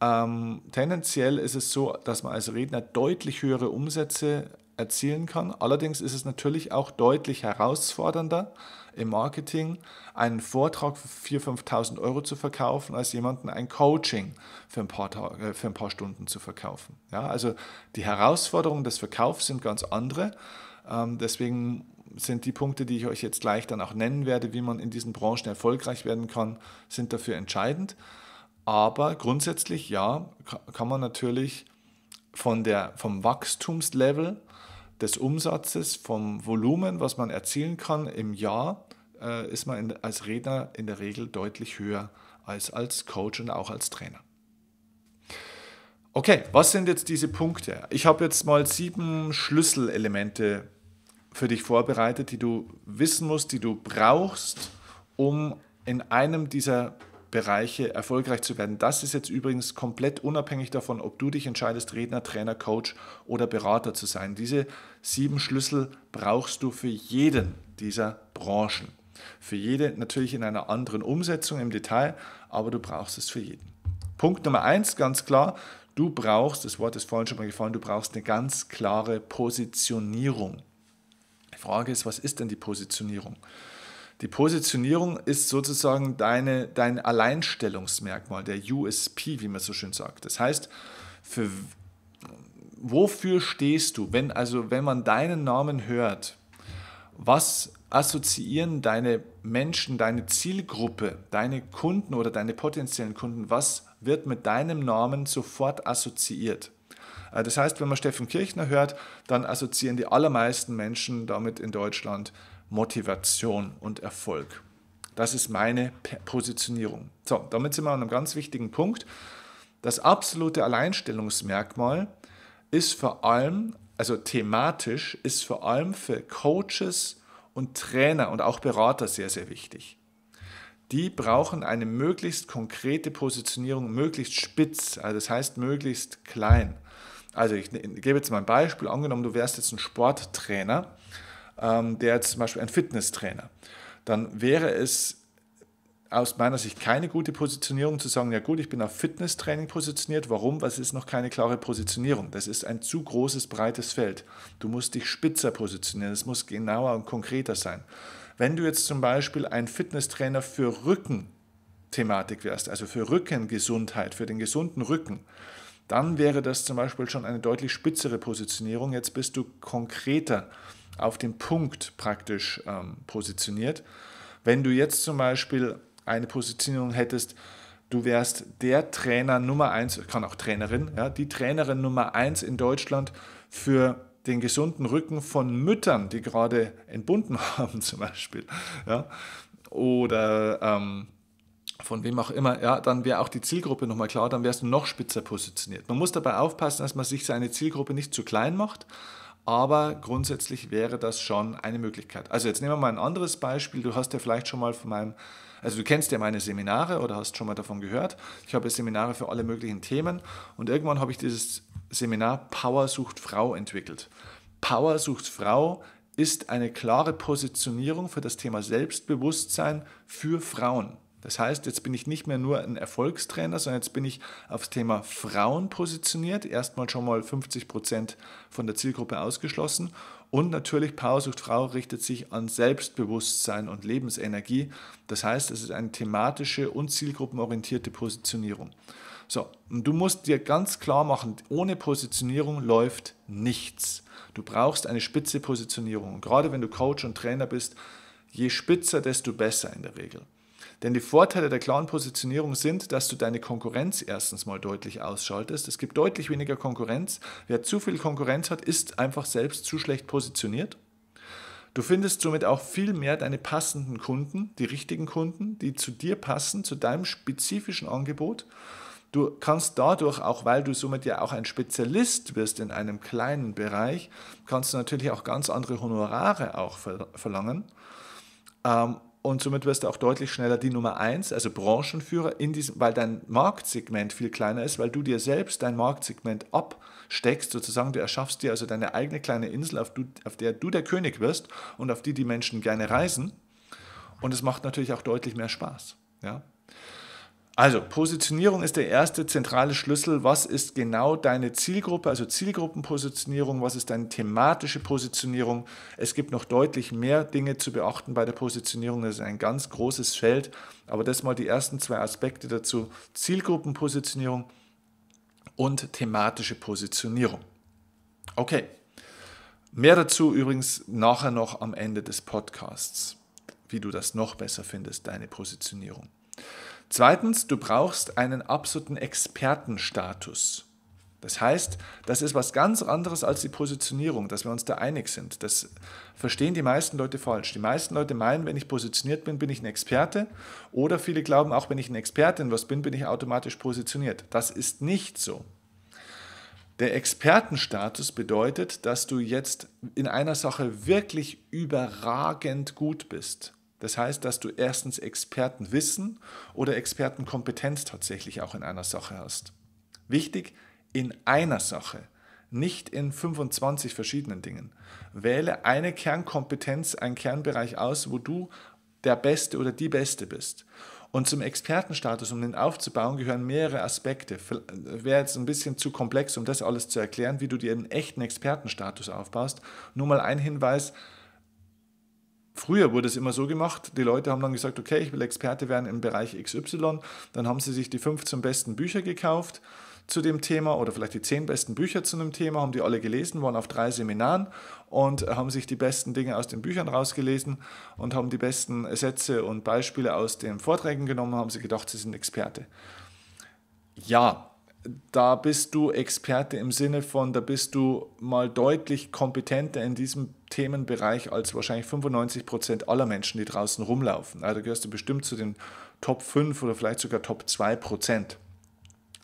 Ähm, tendenziell ist es so, dass man als Redner deutlich höhere Umsätze erzielen kann. Allerdings ist es natürlich auch deutlich herausfordernder, im Marketing, einen Vortrag für 4.000, 5.000 Euro zu verkaufen, als jemanden ein Coaching für ein paar, Tage, äh, für ein paar Stunden zu verkaufen. Ja, also die Herausforderungen des Verkaufs sind ganz andere. Ähm, deswegen sind die Punkte, die ich euch jetzt gleich dann auch nennen werde, wie man in diesen Branchen erfolgreich werden kann, sind dafür entscheidend. Aber grundsätzlich ja, kann man natürlich von der, vom Wachstumslevel des Umsatzes, vom Volumen, was man erzielen kann im Jahr, äh, ist man als Redner in der Regel deutlich höher als als Coach und auch als Trainer. Okay, was sind jetzt diese Punkte? Ich habe jetzt mal sieben Schlüsselelemente für dich vorbereitet, die du wissen musst, die du brauchst, um in einem dieser Bereiche erfolgreich zu werden. Das ist jetzt übrigens komplett unabhängig davon, ob du dich entscheidest, Redner, Trainer, Coach oder Berater zu sein. Diese sieben Schlüssel brauchst du für jeden dieser Branchen. Für jede natürlich in einer anderen Umsetzung im Detail, aber du brauchst es für jeden. Punkt Nummer eins, ganz klar, du brauchst, das Wort ist vorhin schon mal gefallen, du brauchst eine ganz klare Positionierung. Die Frage ist, was ist denn die Positionierung? Die Positionierung ist sozusagen deine, dein Alleinstellungsmerkmal, der USP, wie man so schön sagt. Das heißt, für, wofür stehst du? Wenn, also, wenn man deinen Namen hört, was assoziieren deine Menschen, deine Zielgruppe, deine Kunden oder deine potenziellen Kunden, was wird mit deinem Namen sofort assoziiert? Äh, das heißt, wenn man Steffen Kirchner hört, dann assoziieren die allermeisten Menschen damit in Deutschland Motivation und Erfolg. Das ist meine Positionierung. So, damit sind wir an einem ganz wichtigen Punkt. Das absolute Alleinstellungsmerkmal ist vor allem, also thematisch, ist vor allem für Coaches und Trainer und auch Berater sehr, sehr wichtig. Die brauchen eine möglichst konkrete Positionierung, möglichst spitz, also das heißt möglichst klein. Also ich gebe jetzt mal ein Beispiel, angenommen, du wärst jetzt ein Sporttrainer ähm, der jetzt zum Beispiel ein Fitnesstrainer, dann wäre es aus meiner Sicht keine gute Positionierung zu sagen, ja gut, ich bin auf Fitnesstraining positioniert. Warum? Was ist noch keine klare Positionierung? Das ist ein zu großes, breites Feld. Du musst dich spitzer positionieren. Es muss genauer und konkreter sein. Wenn du jetzt zum Beispiel ein Fitnesstrainer für Rückenthematik wärst, also für Rückengesundheit, für den gesunden Rücken, dann wäre das zum Beispiel schon eine deutlich spitzere Positionierung. Jetzt bist du konkreter auf den Punkt praktisch ähm, positioniert. Wenn du jetzt zum Beispiel eine Positionierung hättest, du wärst der Trainer Nummer eins, kann auch Trainerin, ja, die Trainerin Nummer eins in Deutschland für den gesunden Rücken von Müttern, die gerade entbunden haben zum Beispiel, ja, oder ähm, von wem auch immer, ja, dann wäre auch die Zielgruppe nochmal klar, dann wärst du noch spitzer positioniert. Man muss dabei aufpassen, dass man sich seine Zielgruppe nicht zu klein macht, aber grundsätzlich wäre das schon eine Möglichkeit. Also jetzt nehmen wir mal ein anderes Beispiel. Du hast ja vielleicht schon mal von meinem, also du kennst ja meine Seminare oder hast schon mal davon gehört. Ich habe Seminare für alle möglichen Themen und irgendwann habe ich dieses Seminar Power sucht Frau entwickelt. Power sucht Frau ist eine klare Positionierung für das Thema Selbstbewusstsein für Frauen. Das heißt, jetzt bin ich nicht mehr nur ein Erfolgstrainer, sondern jetzt bin ich aufs Thema Frauen positioniert. Erstmal schon mal 50 Prozent von der Zielgruppe ausgeschlossen. Und natürlich, Powersucht Frau richtet sich an Selbstbewusstsein und Lebensenergie. Das heißt, es ist eine thematische und zielgruppenorientierte Positionierung. So, und du musst dir ganz klar machen, ohne Positionierung läuft nichts. Du brauchst eine spitze Positionierung. Und gerade wenn du Coach und Trainer bist, je spitzer, desto besser in der Regel. Denn die Vorteile der klaren Positionierung sind, dass du deine Konkurrenz erstens mal deutlich ausschaltest. Es gibt deutlich weniger Konkurrenz. Wer zu viel Konkurrenz hat, ist einfach selbst zu schlecht positioniert. Du findest somit auch viel mehr deine passenden Kunden, die richtigen Kunden, die zu dir passen, zu deinem spezifischen Angebot. Du kannst dadurch auch, weil du somit ja auch ein Spezialist wirst in einem kleinen Bereich, kannst du natürlich auch ganz andere Honorare auch verlangen. Ähm, und somit wirst du auch deutlich schneller die Nummer eins, also Branchenführer in diesem, weil dein Marktsegment viel kleiner ist, weil du dir selbst dein Marktsegment absteckst, sozusagen, du erschaffst dir also deine eigene kleine Insel, auf, du, auf der du der König wirst und auf die die Menschen gerne reisen und es macht natürlich auch deutlich mehr Spaß, ja. Also Positionierung ist der erste zentrale Schlüssel. Was ist genau deine Zielgruppe? Also Zielgruppenpositionierung, was ist deine thematische Positionierung? Es gibt noch deutlich mehr Dinge zu beachten bei der Positionierung. Das ist ein ganz großes Feld. Aber das mal die ersten zwei Aspekte dazu. Zielgruppenpositionierung und thematische Positionierung. Okay. Mehr dazu übrigens nachher noch am Ende des Podcasts, wie du das noch besser findest, deine Positionierung. Zweitens, du brauchst einen absoluten Expertenstatus. Das heißt, das ist was ganz anderes als die Positionierung, dass wir uns da einig sind. Das verstehen die meisten Leute falsch. Die meisten Leute meinen, wenn ich positioniert bin, bin ich ein Experte. Oder viele glauben, auch wenn ich ein Experte in was bin, bin ich automatisch positioniert. Das ist nicht so. Der Expertenstatus bedeutet, dass du jetzt in einer Sache wirklich überragend gut bist. Das heißt, dass du erstens Expertenwissen oder Expertenkompetenz tatsächlich auch in einer Sache hast. Wichtig, in einer Sache, nicht in 25 verschiedenen Dingen. Wähle eine Kernkompetenz, einen Kernbereich aus, wo du der Beste oder die Beste bist. Und zum Expertenstatus, um den aufzubauen, gehören mehrere Aspekte. Äh, wäre jetzt ein bisschen zu komplex, um das alles zu erklären, wie du dir einen echten Expertenstatus aufbaust. Nur mal ein Hinweis, Früher wurde es immer so gemacht, die Leute haben dann gesagt, okay, ich will Experte werden im Bereich XY, dann haben sie sich die 15 besten Bücher gekauft zu dem Thema oder vielleicht die 10 besten Bücher zu einem Thema, haben die alle gelesen, waren auf drei Seminaren und haben sich die besten Dinge aus den Büchern rausgelesen und haben die besten Sätze und Beispiele aus den Vorträgen genommen, haben sie gedacht, sie sind Experte. Ja, da bist du Experte im Sinne von, da bist du mal deutlich kompetenter in diesem Bereich. Themenbereich als wahrscheinlich 95 Prozent aller Menschen, die draußen rumlaufen. Also gehörst du bestimmt zu den Top 5 oder vielleicht sogar Top 2 Prozent.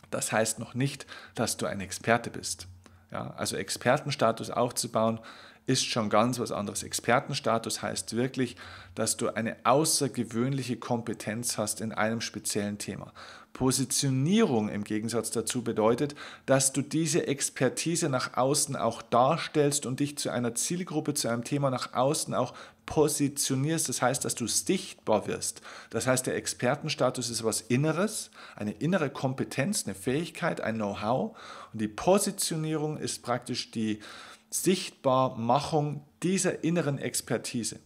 Das heißt noch nicht, dass du ein Experte bist. Ja, also Expertenstatus aufzubauen, ist schon ganz was anderes. Expertenstatus heißt wirklich, dass du eine außergewöhnliche Kompetenz hast in einem speziellen Thema. Positionierung im Gegensatz dazu bedeutet, dass du diese Expertise nach außen auch darstellst und dich zu einer Zielgruppe, zu einem Thema nach außen auch positionierst. Das heißt, dass du sichtbar wirst. Das heißt, der Expertenstatus ist was Inneres, eine innere Kompetenz, eine Fähigkeit, ein Know-how. Und die Positionierung ist praktisch die Sichtbarmachung dieser inneren Expertise.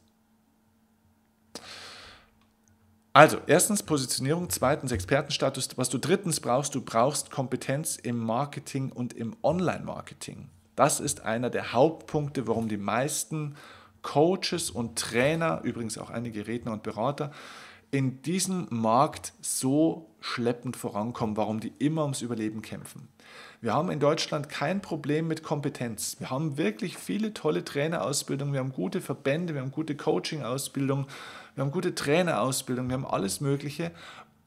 Also, erstens Positionierung, zweitens Expertenstatus. Was du drittens brauchst, du brauchst Kompetenz im Marketing und im Online-Marketing. Das ist einer der Hauptpunkte, warum die meisten Coaches und Trainer, übrigens auch einige Redner und Berater, in diesem Markt so schleppend vorankommen, warum die immer ums Überleben kämpfen. Wir haben in Deutschland kein Problem mit Kompetenz. Wir haben wirklich viele tolle Trainerausbildungen, wir haben gute Verbände, wir haben gute coaching ausbildungen wir haben gute Trainerausbildung, wir haben alles Mögliche,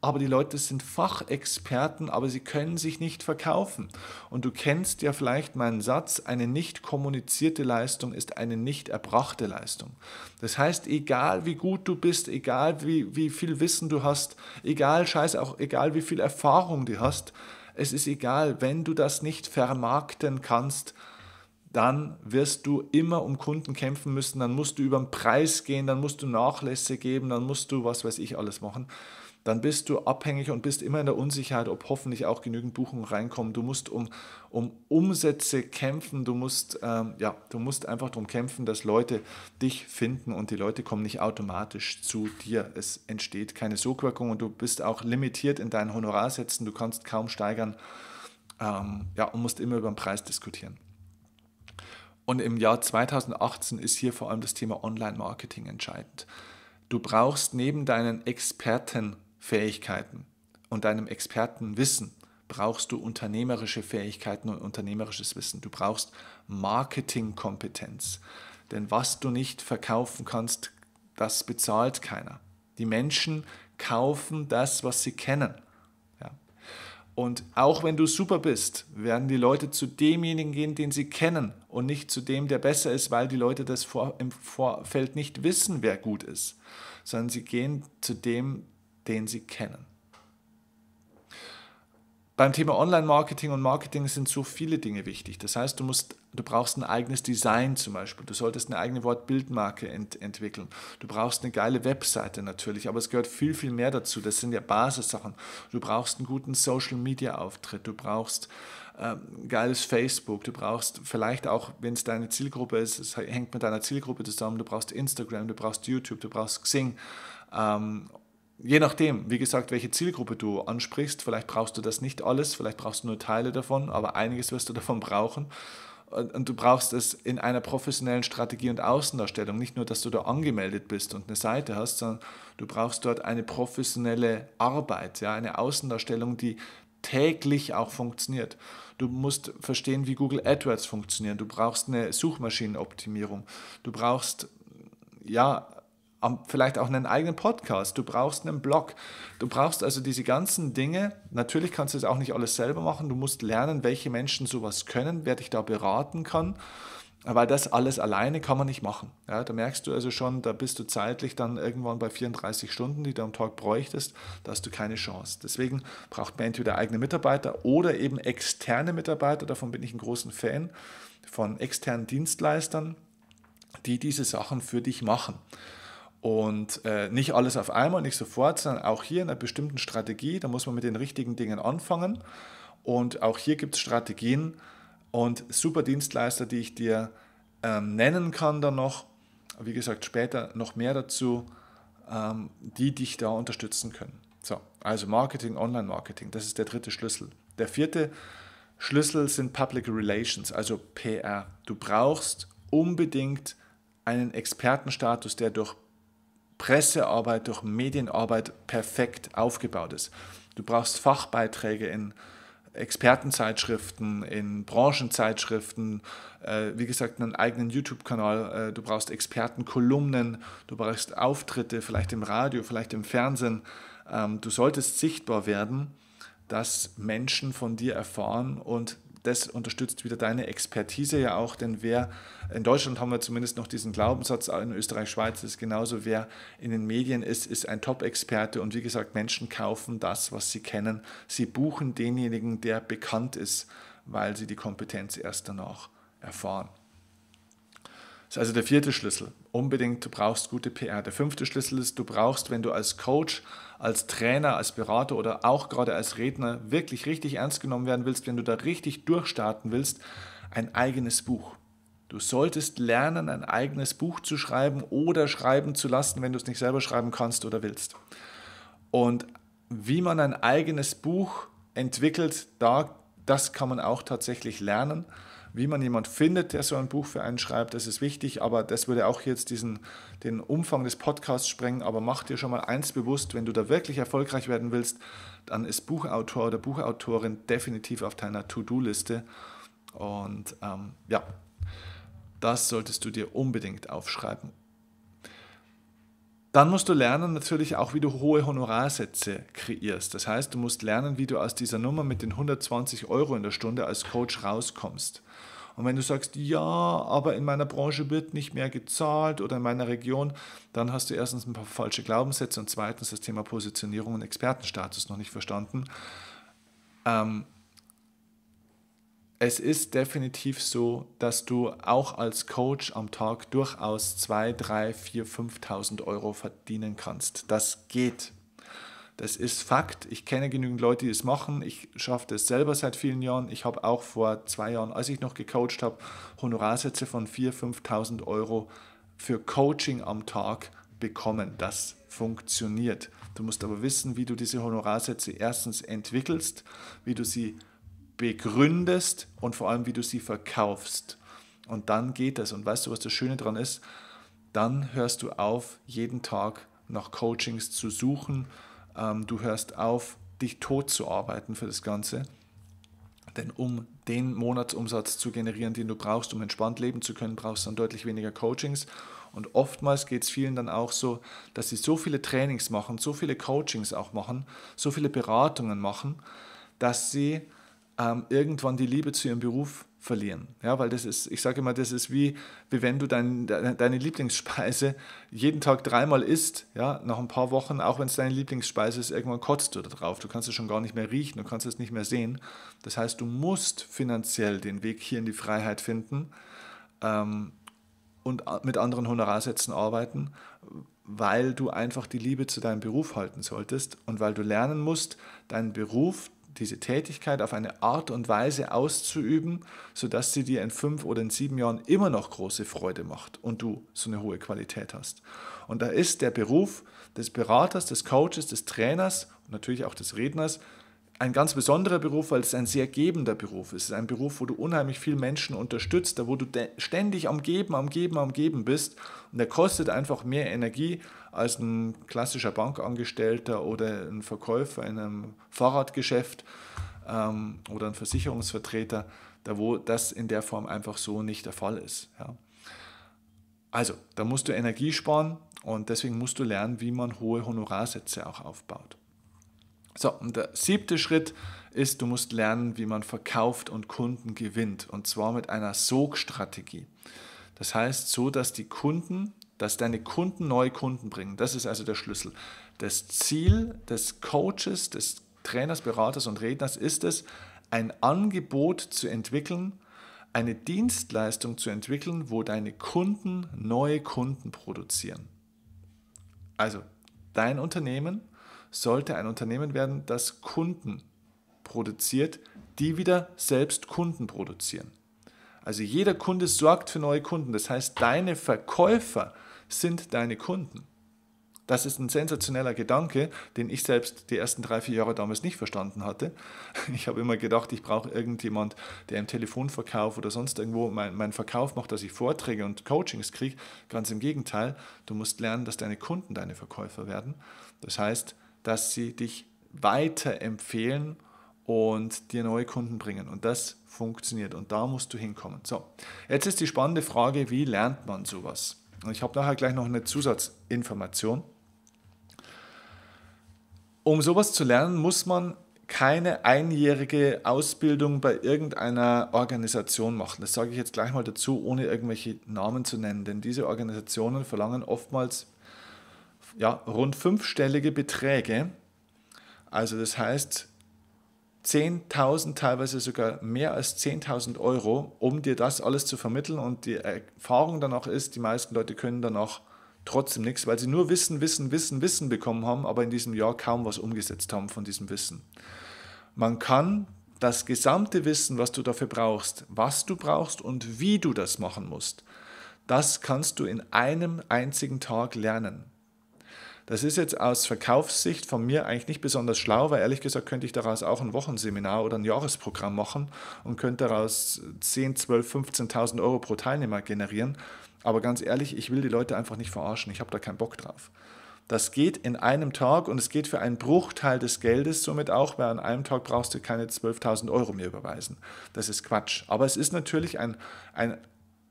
aber die Leute sind Fachexperten, aber sie können sich nicht verkaufen. Und du kennst ja vielleicht meinen Satz, eine nicht kommunizierte Leistung ist eine nicht erbrachte Leistung. Das heißt, egal wie gut du bist, egal wie, wie viel Wissen du hast, egal scheiße, auch egal wie viel Erfahrung du hast, es ist egal, wenn du das nicht vermarkten kannst, dann wirst du immer um Kunden kämpfen müssen, dann musst du über den Preis gehen, dann musst du Nachlässe geben, dann musst du was weiß ich alles machen. Dann bist du abhängig und bist immer in der Unsicherheit, ob hoffentlich auch genügend Buchungen reinkommen. Du musst um, um Umsätze kämpfen, du musst, ähm, ja, du musst einfach darum kämpfen, dass Leute dich finden und die Leute kommen nicht automatisch zu dir. Es entsteht keine Sogwirkung und du bist auch limitiert in deinen Honorarsätzen, du kannst kaum steigern ähm, ja, und musst immer über den Preis diskutieren. Und im Jahr 2018 ist hier vor allem das Thema Online-Marketing entscheidend. Du brauchst neben deinen Expertenfähigkeiten und deinem Expertenwissen, brauchst du unternehmerische Fähigkeiten und unternehmerisches Wissen. Du brauchst Marketingkompetenz. Denn was du nicht verkaufen kannst, das bezahlt keiner. Die Menschen kaufen das, was sie kennen. Und auch wenn du super bist, werden die Leute zu demjenigen gehen, den sie kennen und nicht zu dem, der besser ist, weil die Leute das vor, im Vorfeld nicht wissen, wer gut ist, sondern sie gehen zu dem, den sie kennen. Beim Thema Online-Marketing und Marketing sind so viele Dinge wichtig. Das heißt, du, musst, du brauchst ein eigenes Design zum Beispiel. Du solltest eine eigene Wortbildmarke ent entwickeln. Du brauchst eine geile Webseite natürlich, aber es gehört viel, viel mehr dazu. Das sind ja Basissachen. Du brauchst einen guten Social-Media-Auftritt. Du brauchst ähm, geiles Facebook. Du brauchst vielleicht auch, wenn es deine Zielgruppe ist, es hängt mit deiner Zielgruppe zusammen. Du brauchst Instagram, du brauchst YouTube, du brauchst Xing. Ähm, Je nachdem, wie gesagt, welche Zielgruppe du ansprichst, vielleicht brauchst du das nicht alles, vielleicht brauchst du nur Teile davon, aber einiges wirst du davon brauchen. Und, du brauchst es in einer professionellen Strategie und Außendarstellung. Nicht nur, dass du da angemeldet bist und eine Seite hast, sondern du brauchst dort eine professionelle Arbeit, ja, eine Außendarstellung, die täglich auch funktioniert. Du musst verstehen, wie Google AdWords funktionieren. Du brauchst eine Suchmaschinenoptimierung. Du brauchst ja vielleicht auch einen eigenen Podcast, du brauchst einen Blog, du brauchst also diese ganzen Dinge. Natürlich kannst du das auch nicht alles selber machen, du musst lernen, welche Menschen sowas können, wer dich da beraten kann, weil das alles alleine kann man nicht machen. Ja, da merkst du also schon, da bist du zeitlich dann irgendwann bei 34 Stunden, die du am Tag bräuchtest, da hast du keine Chance. Deswegen braucht man entweder eigene Mitarbeiter oder eben externe Mitarbeiter, davon bin ich ein großer Fan, von externen Dienstleistern, die diese Sachen für dich machen. Und äh, nicht alles auf einmal, nicht sofort, sondern auch hier in einer bestimmten Strategie. Da muss man mit den richtigen Dingen anfangen. Und auch hier gibt es Strategien und super Dienstleister, die ich dir ähm, nennen kann dann noch. Wie gesagt, später noch mehr dazu, ähm, die dich da unterstützen können. So, also Marketing, Online-Marketing, das ist der dritte Schlüssel. Der vierte Schlüssel sind Public Relations, also PR. Du brauchst unbedingt einen Expertenstatus, der durch PR Pressearbeit, durch Medienarbeit perfekt aufgebaut ist. Du brauchst Fachbeiträge in Expertenzeitschriften, in Branchenzeitschriften, äh, wie gesagt, einen eigenen YouTube-Kanal, äh, du brauchst Expertenkolumnen, du brauchst Auftritte, vielleicht im Radio, vielleicht im Fernsehen. Ähm, du solltest sichtbar werden, dass Menschen von dir erfahren und das unterstützt wieder deine Expertise ja auch, denn wer, in Deutschland haben wir zumindest noch diesen Glaubenssatz, in Österreich, Schweiz ist es genauso, wer in den Medien ist, ist ein Top-Experte und wie gesagt, Menschen kaufen das, was sie kennen. Sie buchen denjenigen, der bekannt ist, weil sie die Kompetenz erst danach erfahren. Das ist also der vierte Schlüssel. Unbedingt, du brauchst gute PR. Der fünfte Schlüssel ist, du brauchst, wenn du als Coach als Trainer, als Berater oder auch gerade als Redner wirklich richtig ernst genommen werden willst, wenn du da richtig durchstarten willst, ein eigenes Buch. Du solltest lernen, ein eigenes Buch zu schreiben oder schreiben zu lassen, wenn du es nicht selber schreiben kannst oder willst. Und wie man ein eigenes Buch entwickelt, da, das kann man auch tatsächlich lernen wie man jemand findet, der so ein Buch für einen schreibt, das ist wichtig, aber das würde auch jetzt diesen, den Umfang des Podcasts sprengen. Aber mach dir schon mal eins bewusst, wenn du da wirklich erfolgreich werden willst, dann ist Buchautor oder Buchautorin definitiv auf deiner To-Do-Liste. Und ähm, ja, das solltest du dir unbedingt aufschreiben dann musst du lernen natürlich auch, wie du hohe Honorarsätze kreierst. Das heißt, du musst lernen, wie du aus dieser Nummer mit den 120 Euro in der Stunde als Coach rauskommst. Und wenn du sagst, ja, aber in meiner Branche wird nicht mehr gezahlt oder in meiner Region, dann hast du erstens ein paar falsche Glaubenssätze und zweitens das Thema Positionierung und Expertenstatus noch nicht verstanden. Ähm, es ist definitiv so, dass du auch als Coach am Tag durchaus 2, 3, 4, 5.000 Euro verdienen kannst. Das geht. Das ist Fakt. Ich kenne genügend Leute, die es machen. Ich schaffe das selber seit vielen Jahren. Ich habe auch vor zwei Jahren, als ich noch gecoacht habe, Honorarsätze von 4.000, 5.000 Euro für Coaching am Tag bekommen. Das funktioniert. Du musst aber wissen, wie du diese Honorarsätze erstens entwickelst, wie du sie begründest und vor allem, wie du sie verkaufst. Und dann geht das. Und weißt du, was das Schöne daran ist? Dann hörst du auf, jeden Tag nach Coachings zu suchen. Ähm, du hörst auf, dich tot zu arbeiten für das Ganze. Denn um den Monatsumsatz zu generieren, den du brauchst, um entspannt leben zu können, brauchst du dann deutlich weniger Coachings. Und oftmals geht es vielen dann auch so, dass sie so viele Trainings machen, so viele Coachings auch machen, so viele Beratungen machen, dass sie ähm, irgendwann die Liebe zu ihrem Beruf verlieren. Ja, weil das ist, ich sage immer, das ist wie, wie wenn du dein, deine Lieblingsspeise jeden Tag dreimal isst, ja, nach ein paar Wochen, auch wenn es deine Lieblingsspeise ist, irgendwann kotzt du da drauf. Du kannst es schon gar nicht mehr riechen, du kannst es nicht mehr sehen. Das heißt, du musst finanziell den Weg hier in die Freiheit finden ähm, und mit anderen Honorarsätzen arbeiten, weil du einfach die Liebe zu deinem Beruf halten solltest und weil du lernen musst, deinen Beruf diese Tätigkeit auf eine Art und Weise auszuüben, sodass sie dir in fünf oder in sieben Jahren immer noch große Freude macht und du so eine hohe Qualität hast. Und da ist der Beruf des Beraters, des Coaches, des Trainers und natürlich auch des Redners ein ganz besonderer Beruf, weil es ein sehr gebender Beruf ist. Es ist ein Beruf, wo du unheimlich viele Menschen unterstützt, da wo du ständig am Geben, am Geben, am Geben bist. Und der kostet einfach mehr Energie, als ein klassischer Bankangestellter oder ein Verkäufer in einem Fahrradgeschäft ähm, oder ein Versicherungsvertreter, da wo das in der Form einfach so nicht der Fall ist. Ja. Also, da musst du Energie sparen und deswegen musst du lernen, wie man hohe Honorarsätze auch aufbaut. So, und der siebte Schritt ist, du musst lernen, wie man verkauft und Kunden gewinnt. Und zwar mit einer Sogstrategie. Das heißt, so dass die Kunden dass deine Kunden neue Kunden bringen. Das ist also der Schlüssel. Das Ziel des Coaches, des Trainers, Beraters und Redners ist es, ein Angebot zu entwickeln, eine Dienstleistung zu entwickeln, wo deine Kunden neue Kunden produzieren. Also dein Unternehmen sollte ein Unternehmen werden, das Kunden produziert, die wieder selbst Kunden produzieren. Also jeder Kunde sorgt für neue Kunden. Das heißt, deine Verkäufer sind deine Kunden. Das ist ein sensationeller Gedanke, den ich selbst die ersten drei, vier Jahre damals nicht verstanden hatte. Ich habe immer gedacht, ich brauche irgendjemand, der im Telefonverkauf oder sonst irgendwo meinen mein Verkauf macht, dass ich Vorträge und Coachings kriege. Ganz im Gegenteil, du musst lernen, dass deine Kunden deine Verkäufer werden. Das heißt, dass sie dich weiterempfehlen und dir neue Kunden bringen. Und das funktioniert. Und da musst du hinkommen. So, jetzt ist die spannende Frage, wie lernt man sowas? Ich habe nachher gleich noch eine Zusatzinformation. Um sowas zu lernen, muss man keine einjährige Ausbildung bei irgendeiner Organisation machen. Das sage ich jetzt gleich mal dazu, ohne irgendwelche Namen zu nennen, denn diese Organisationen verlangen oftmals ja, rund fünfstellige Beträge. Also das heißt, 10.000, teilweise sogar mehr als 10.000 Euro, um dir das alles zu vermitteln. Und die Erfahrung dann auch ist, die meisten Leute können dann auch trotzdem nichts, weil sie nur Wissen, Wissen, Wissen, Wissen bekommen haben, aber in diesem Jahr kaum was umgesetzt haben von diesem Wissen. Man kann das gesamte Wissen, was du dafür brauchst, was du brauchst und wie du das machen musst, das kannst du in einem einzigen Tag lernen. Das ist jetzt aus Verkaufssicht von mir eigentlich nicht besonders schlau, weil ehrlich gesagt könnte ich daraus auch ein Wochenseminar oder ein Jahresprogramm machen und könnte daraus 10, 12, 15.000 Euro pro Teilnehmer generieren. Aber ganz ehrlich, ich will die Leute einfach nicht verarschen. Ich habe da keinen Bock drauf. Das geht in einem Tag und es geht für einen Bruchteil des Geldes somit auch, weil an einem Tag brauchst du keine 12.000 Euro mehr überweisen. Das ist Quatsch. Aber es ist natürlich ein, ein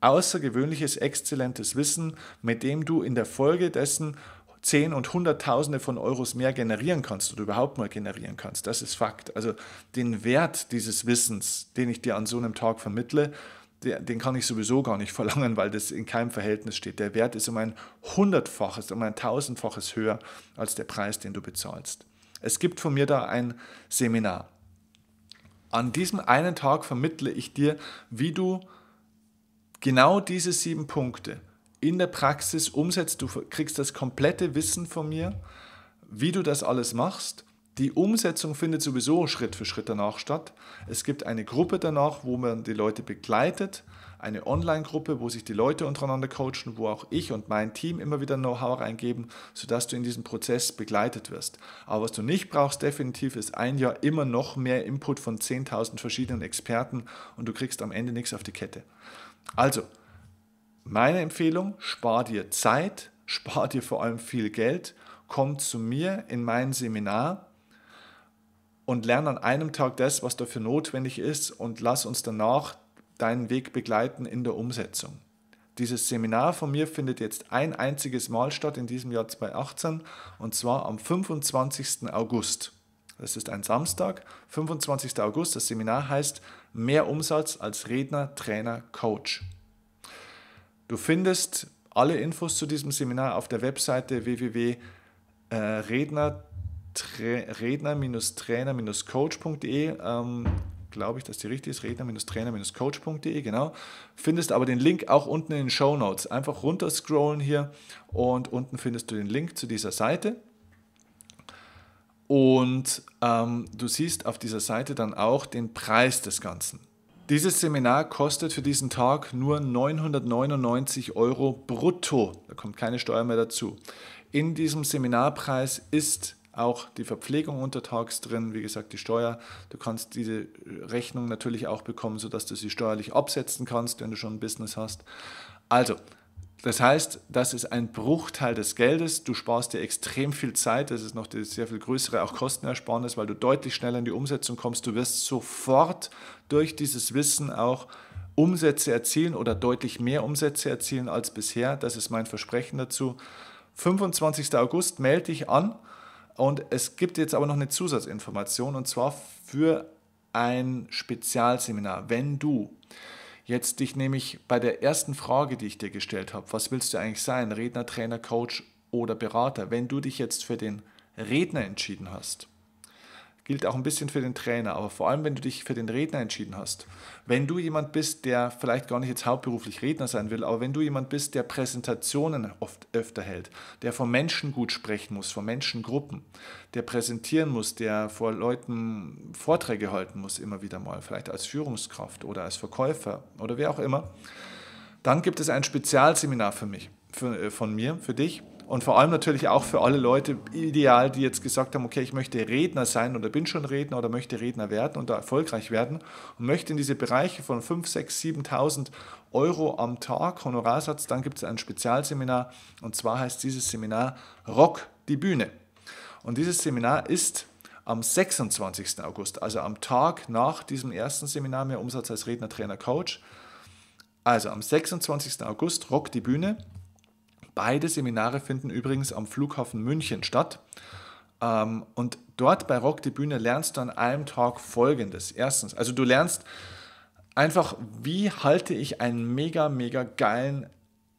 außergewöhnliches, exzellentes Wissen, mit dem du in der Folge dessen 10 und Hunderttausende von Euros mehr generieren kannst oder überhaupt mal generieren kannst. Das ist Fakt. Also den Wert dieses Wissens, den ich dir an so einem Tag vermittle, den kann ich sowieso gar nicht verlangen, weil das in keinem Verhältnis steht. Der Wert ist um ein Hundertfaches, um ein Tausendfaches höher als der Preis, den du bezahlst. Es gibt von mir da ein Seminar. An diesem einen Tag vermittle ich dir, wie du genau diese sieben Punkte in der Praxis umsetzt. Du kriegst das komplette Wissen von mir, wie du das alles machst. Die Umsetzung findet sowieso Schritt für Schritt danach statt. Es gibt eine Gruppe danach, wo man die Leute begleitet, eine Online-Gruppe, wo sich die Leute untereinander coachen, wo auch ich und mein Team immer wieder Know-how reingeben, sodass du in diesem Prozess begleitet wirst. Aber was du nicht brauchst definitiv ist ein Jahr immer noch mehr Input von 10.000 verschiedenen Experten und du kriegst am Ende nichts auf die Kette. Also, meine Empfehlung, spar dir Zeit, spar dir vor allem viel Geld, komm zu mir in mein Seminar und lerne an einem Tag das, was dafür notwendig ist und lass uns danach deinen Weg begleiten in der Umsetzung. Dieses Seminar von mir findet jetzt ein einziges Mal statt in diesem Jahr 2018 und zwar am 25. August. Das ist ein Samstag, 25. August. Das Seminar heißt Mehr Umsatz als Redner, Trainer, Coach. Du findest alle Infos zu diesem Seminar auf der Webseite www.redner-trainer-coach.de. Ähm, Glaube ich, dass die richtig ist, redner-trainer-coach.de, genau. Findest aber den Link auch unten in den Show Notes. Einfach runterscrollen hier und unten findest du den Link zu dieser Seite. Und ähm, du siehst auf dieser Seite dann auch den Preis des Ganzen. Dieses Seminar kostet für diesen Tag nur 999 Euro brutto. Da kommt keine Steuer mehr dazu. In diesem Seminarpreis ist auch die Verpflegung untertags drin, wie gesagt, die Steuer. Du kannst diese Rechnung natürlich auch bekommen, sodass du sie steuerlich absetzen kannst, wenn du schon ein Business hast. Also, das heißt, das ist ein Bruchteil des Geldes. Du sparst dir extrem viel Zeit. Das ist noch die sehr viel größere auch Kostenersparnis, weil du deutlich schneller in die Umsetzung kommst. Du wirst sofort durch dieses Wissen auch Umsätze erzielen oder deutlich mehr Umsätze erzielen als bisher. Das ist mein Versprechen dazu. 25. August melde dich an und es gibt jetzt aber noch eine Zusatzinformation und zwar für ein Spezialseminar. Wenn du jetzt dich nämlich bei der ersten Frage, die ich dir gestellt habe, was willst du eigentlich sein, Redner, Trainer, Coach oder Berater, wenn du dich jetzt für den Redner entschieden hast, gilt auch ein bisschen für den Trainer, aber vor allem, wenn du dich für den Redner entschieden hast. Wenn du jemand bist, der vielleicht gar nicht jetzt hauptberuflich Redner sein will, aber wenn du jemand bist, der Präsentationen oft öfter hält, der vor Menschen gut sprechen muss, vor Menschengruppen, der präsentieren muss, der vor Leuten Vorträge halten muss, immer wieder mal, vielleicht als Führungskraft oder als Verkäufer oder wer auch immer, dann gibt es ein Spezialseminar für mich, für, äh, von mir, für dich und vor allem natürlich auch für alle Leute ideal, die jetzt gesagt haben, okay, ich möchte Redner sein oder bin schon Redner oder möchte Redner werden und da erfolgreich werden und möchte in diese Bereiche von 5, 6, 7.000 Euro am Tag Honorarsatz, dann gibt es ein Spezialseminar und zwar heißt dieses Seminar Rock die Bühne. Und dieses Seminar ist am 26. August, also am Tag nach diesem ersten Seminar mehr Umsatz als Redner, Trainer, Coach. Also am 26. August Rock die Bühne Beide Seminare finden übrigens am Flughafen München statt. Ähm, und dort bei Rock die Bühne lernst du an einem Tag Folgendes. Erstens, also du lernst einfach, wie halte ich einen mega, mega geilen,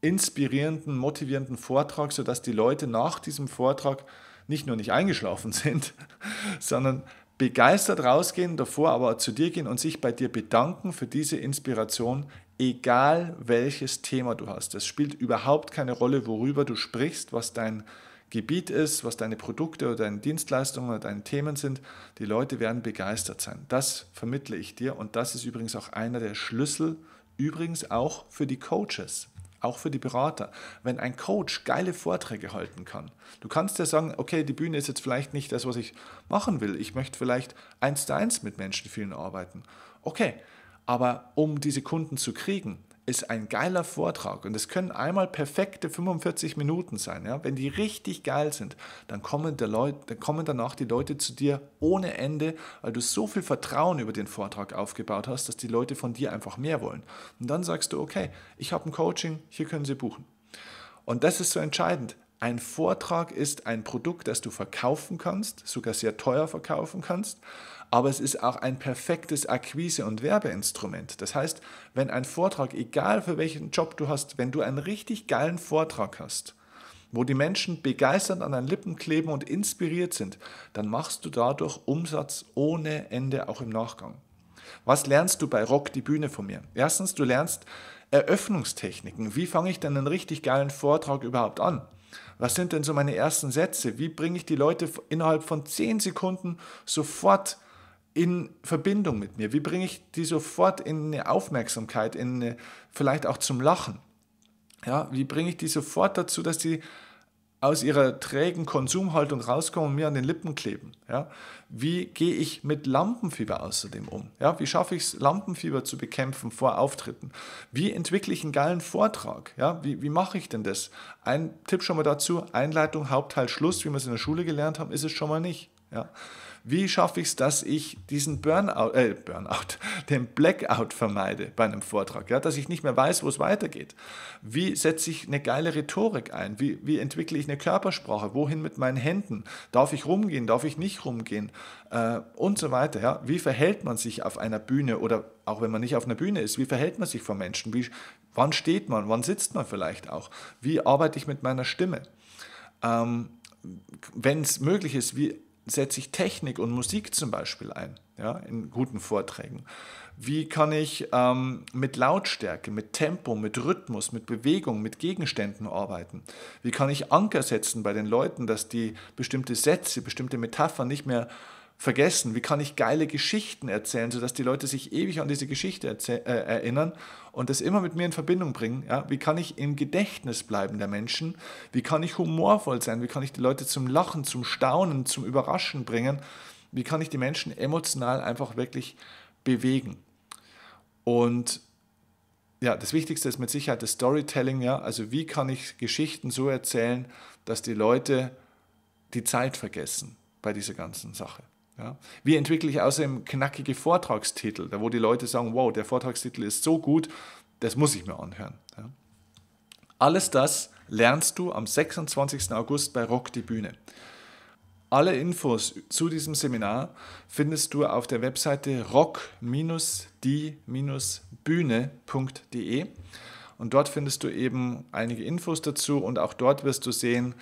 inspirierenden, motivierenden Vortrag, sodass die Leute nach diesem Vortrag nicht nur nicht eingeschlafen sind, sondern begeistert rausgehen, davor aber zu dir gehen und sich bei dir bedanken für diese Inspiration, egal welches Thema du hast. Es spielt überhaupt keine Rolle, worüber du sprichst, was dein Gebiet ist, was deine Produkte oder deine Dienstleistungen oder deine Themen sind. Die Leute werden begeistert sein. Das vermittle ich dir und das ist übrigens auch einer der Schlüssel, übrigens auch für die Coaches. Auch für die Berater. Wenn ein Coach geile Vorträge halten kann, du kannst ja sagen, okay, die Bühne ist jetzt vielleicht nicht das, was ich machen will. Ich möchte vielleicht eins zu eins mit Menschen vielen arbeiten. Okay, aber um diese Kunden zu kriegen, ist ein geiler Vortrag und es können einmal perfekte 45 Minuten sein. Ja? Wenn die richtig geil sind, dann kommen, der dann kommen danach die Leute zu dir ohne Ende, weil du so viel Vertrauen über den Vortrag aufgebaut hast, dass die Leute von dir einfach mehr wollen. Und dann sagst du, okay, ich habe ein Coaching, hier können sie buchen. Und das ist so entscheidend. Ein Vortrag ist ein Produkt, das du verkaufen kannst, sogar sehr teuer verkaufen kannst aber es ist auch ein perfektes Akquise- und Werbeinstrument. Das heißt, wenn ein Vortrag, egal für welchen Job du hast, wenn du einen richtig geilen Vortrag hast, wo die Menschen begeistert an deinen Lippen kleben und inspiriert sind, dann machst du dadurch Umsatz ohne Ende auch im Nachgang. Was lernst du bei Rock die Bühne von mir? Erstens, du lernst Eröffnungstechniken. Wie fange ich denn einen richtig geilen Vortrag überhaupt an? Was sind denn so meine ersten Sätze? Wie bringe ich die Leute innerhalb von 10 Sekunden sofort in Verbindung mit mir? Wie bringe ich die sofort in eine Aufmerksamkeit, in eine, vielleicht auch zum Lachen? Ja, wie bringe ich die sofort dazu, dass sie aus ihrer trägen Konsumhaltung rauskommen und mir an den Lippen kleben? Ja? Wie gehe ich mit Lampenfieber außerdem um? Ja? Wie schaffe ich es, Lampenfieber zu bekämpfen vor Auftritten? Wie entwickle ich einen geilen Vortrag? Ja? Wie, wie mache ich denn das? Ein Tipp schon mal dazu, Einleitung, Hauptteil, Schluss, wie wir es in der Schule gelernt haben, ist es schon mal nicht. Ja? wie schaffe ich es, dass ich diesen Burnout, äh, Burnout, den Blackout vermeide bei einem Vortrag, ja, dass ich nicht mehr weiß, wo es weitergeht. Wie setze ich eine geile Rhetorik ein? Wie, wie entwickle ich eine Körpersprache? Wohin mit meinen Händen? Darf ich rumgehen? Darf ich nicht rumgehen? Äh, und so weiter. Ja. Wie verhält man sich auf einer Bühne oder auch wenn man nicht auf einer Bühne ist, wie verhält man sich vor Menschen? Wie, wann steht man? Wann sitzt man vielleicht auch? Wie arbeite ich mit meiner Stimme? Ähm, wenn es möglich ist, wie setze ich Technik und Musik zum Beispiel ein, ja, in guten Vorträgen? Wie kann ich ähm, mit Lautstärke, mit Tempo, mit Rhythmus, mit Bewegung, mit Gegenständen arbeiten? Wie kann ich Anker setzen bei den Leuten, dass die bestimmte Sätze, bestimmte Metaphern nicht mehr vergessen? Wie kann ich geile Geschichten erzählen, sodass die Leute sich ewig an diese Geschichte äh, erinnern und das immer mit mir in Verbindung bringen? Ja? Wie kann ich im Gedächtnis bleiben der Menschen? Wie kann ich humorvoll sein? Wie kann ich die Leute zum Lachen, zum Staunen, zum Überraschen bringen? Wie kann ich die Menschen emotional einfach wirklich bewegen? Und ja, das Wichtigste ist mit Sicherheit das Storytelling, ja. Also wie kann ich Geschichten so erzählen, dass die Leute die Zeit vergessen bei dieser ganzen Sache? Ja. Wie entwickle ich außerdem knackige Vortragstitel, da wo die Leute sagen, wow, der Vortragstitel ist so gut, das muss ich mir anhören. Ja. Alles das lernst du am 26. August bei Rock die Bühne. Alle Infos zu diesem Seminar findest du auf der Webseite rock-die-bühne.de und dort findest du eben einige Infos dazu und auch dort wirst du sehen,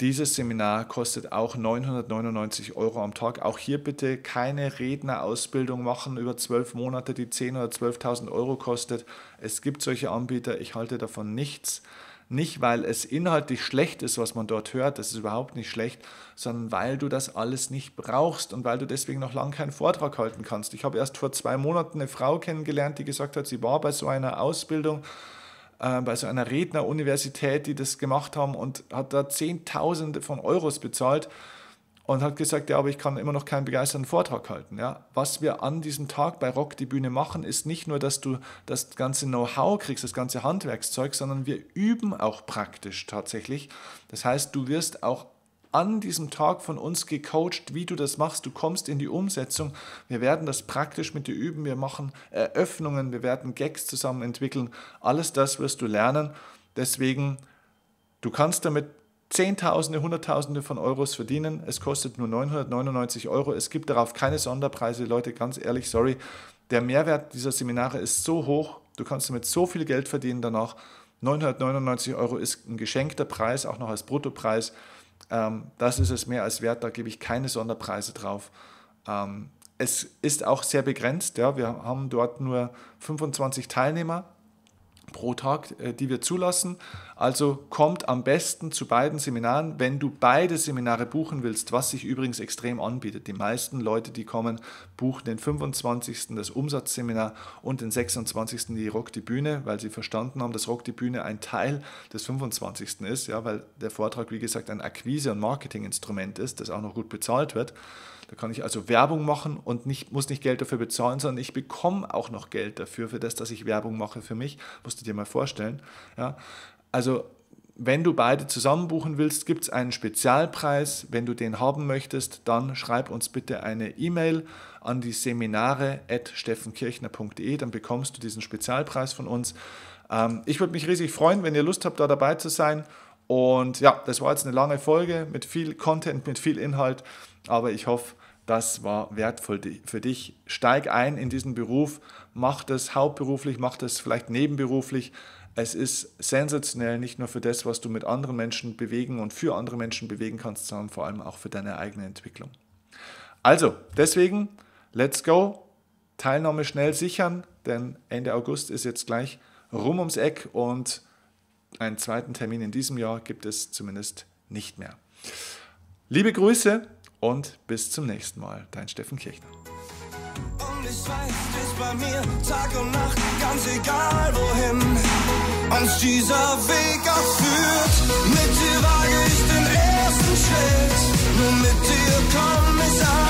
dieses Seminar kostet auch 999 Euro am Tag. Auch hier bitte keine Rednerausbildung machen über zwölf Monate, die 10.000 oder 12.000 Euro kostet. Es gibt solche Anbieter, ich halte davon nichts. Nicht, weil es inhaltlich schlecht ist, was man dort hört, das ist überhaupt nicht schlecht, sondern weil du das alles nicht brauchst und weil du deswegen noch lange keinen Vortrag halten kannst. Ich habe erst vor zwei Monaten eine Frau kennengelernt, die gesagt hat, sie war bei so einer Ausbildung äh, bei so einer Redneruniversität, die das gemacht haben und hat da Zehntausende von Euros bezahlt und hat gesagt, ja, aber ich kann immer noch keinen begeisternden Vortrag halten. Ja. Was wir an diesem Tag bei Rock die Bühne machen, ist nicht nur, dass du das ganze Know-how kriegst, das ganze Handwerkszeug, sondern wir üben auch praktisch tatsächlich. Das heißt, du wirst auch an diesem Tag von uns gecoacht, wie du das machst. Du kommst in die Umsetzung. Wir werden das praktisch mit dir üben. Wir machen Eröffnungen. Wir werden Gags zusammen entwickeln. Alles das wirst du lernen. Deswegen, du kannst damit Zehntausende, Hunderttausende von Euros verdienen. Es kostet nur 999 Euro. Es gibt darauf keine Sonderpreise. Leute, ganz ehrlich, sorry. Der Mehrwert dieser Seminare ist so hoch. Du kannst damit so viel Geld verdienen danach. 999 Euro ist ein geschenkter Preis, auch noch als Bruttopreis. Ähm, das ist es mehr als wert, da gebe ich keine Sonderpreise drauf. Ähm, es ist auch sehr begrenzt, ja. wir haben dort nur 25 Teilnehmer pro Tag, äh, die wir zulassen. Also kommt am besten zu beiden Seminaren, wenn du beide Seminare buchen willst, was sich übrigens extrem anbietet. Die meisten Leute, die kommen, buchen den 25. das Umsatzseminar und den 26. die Rock die Bühne, weil sie verstanden haben, dass Rock die Bühne ein Teil des 25. ist, ja, weil der Vortrag, wie gesagt, ein Akquise- und Marketinginstrument ist, das auch noch gut bezahlt wird. Da kann ich also Werbung machen und nicht, muss nicht Geld dafür bezahlen, sondern ich bekomme auch noch Geld dafür, für das, dass ich Werbung mache für mich. Musst du dir mal vorstellen. Ja. Also wenn du beide zusammen buchen willst, gibt es einen Spezialpreis. Wenn du den haben möchtest, dann schreib uns bitte eine E-Mail an die seminare.steffenkirchner.de, dann bekommst du diesen Spezialpreis von uns. Ähm, ich würde mich riesig freuen, wenn ihr Lust habt, da dabei zu sein. Und ja, das war jetzt eine lange Folge mit viel Content, mit viel Inhalt, aber ich hoffe, das war wertvoll für dich. Steig ein in diesen Beruf, mach das hauptberuflich, mach das vielleicht nebenberuflich, es ist sensationell, nicht nur für das, was du mit anderen Menschen bewegen und für andere Menschen bewegen kannst, sondern vor allem auch für deine eigene Entwicklung. Also, deswegen, let's go. Teilnahme schnell sichern, denn Ende August ist jetzt gleich rum ums Eck und einen zweiten Termin in diesem Jahr gibt es zumindest nicht mehr. Liebe Grüße und bis zum nächsten Mal. Dein Steffen Kirchner. Und ich weiß, du bei mir Tag und Nacht, ganz egal wohin uns dieser Weg auch Mit dir wage ich den ersten Schritt, nur mit dir komm ich an.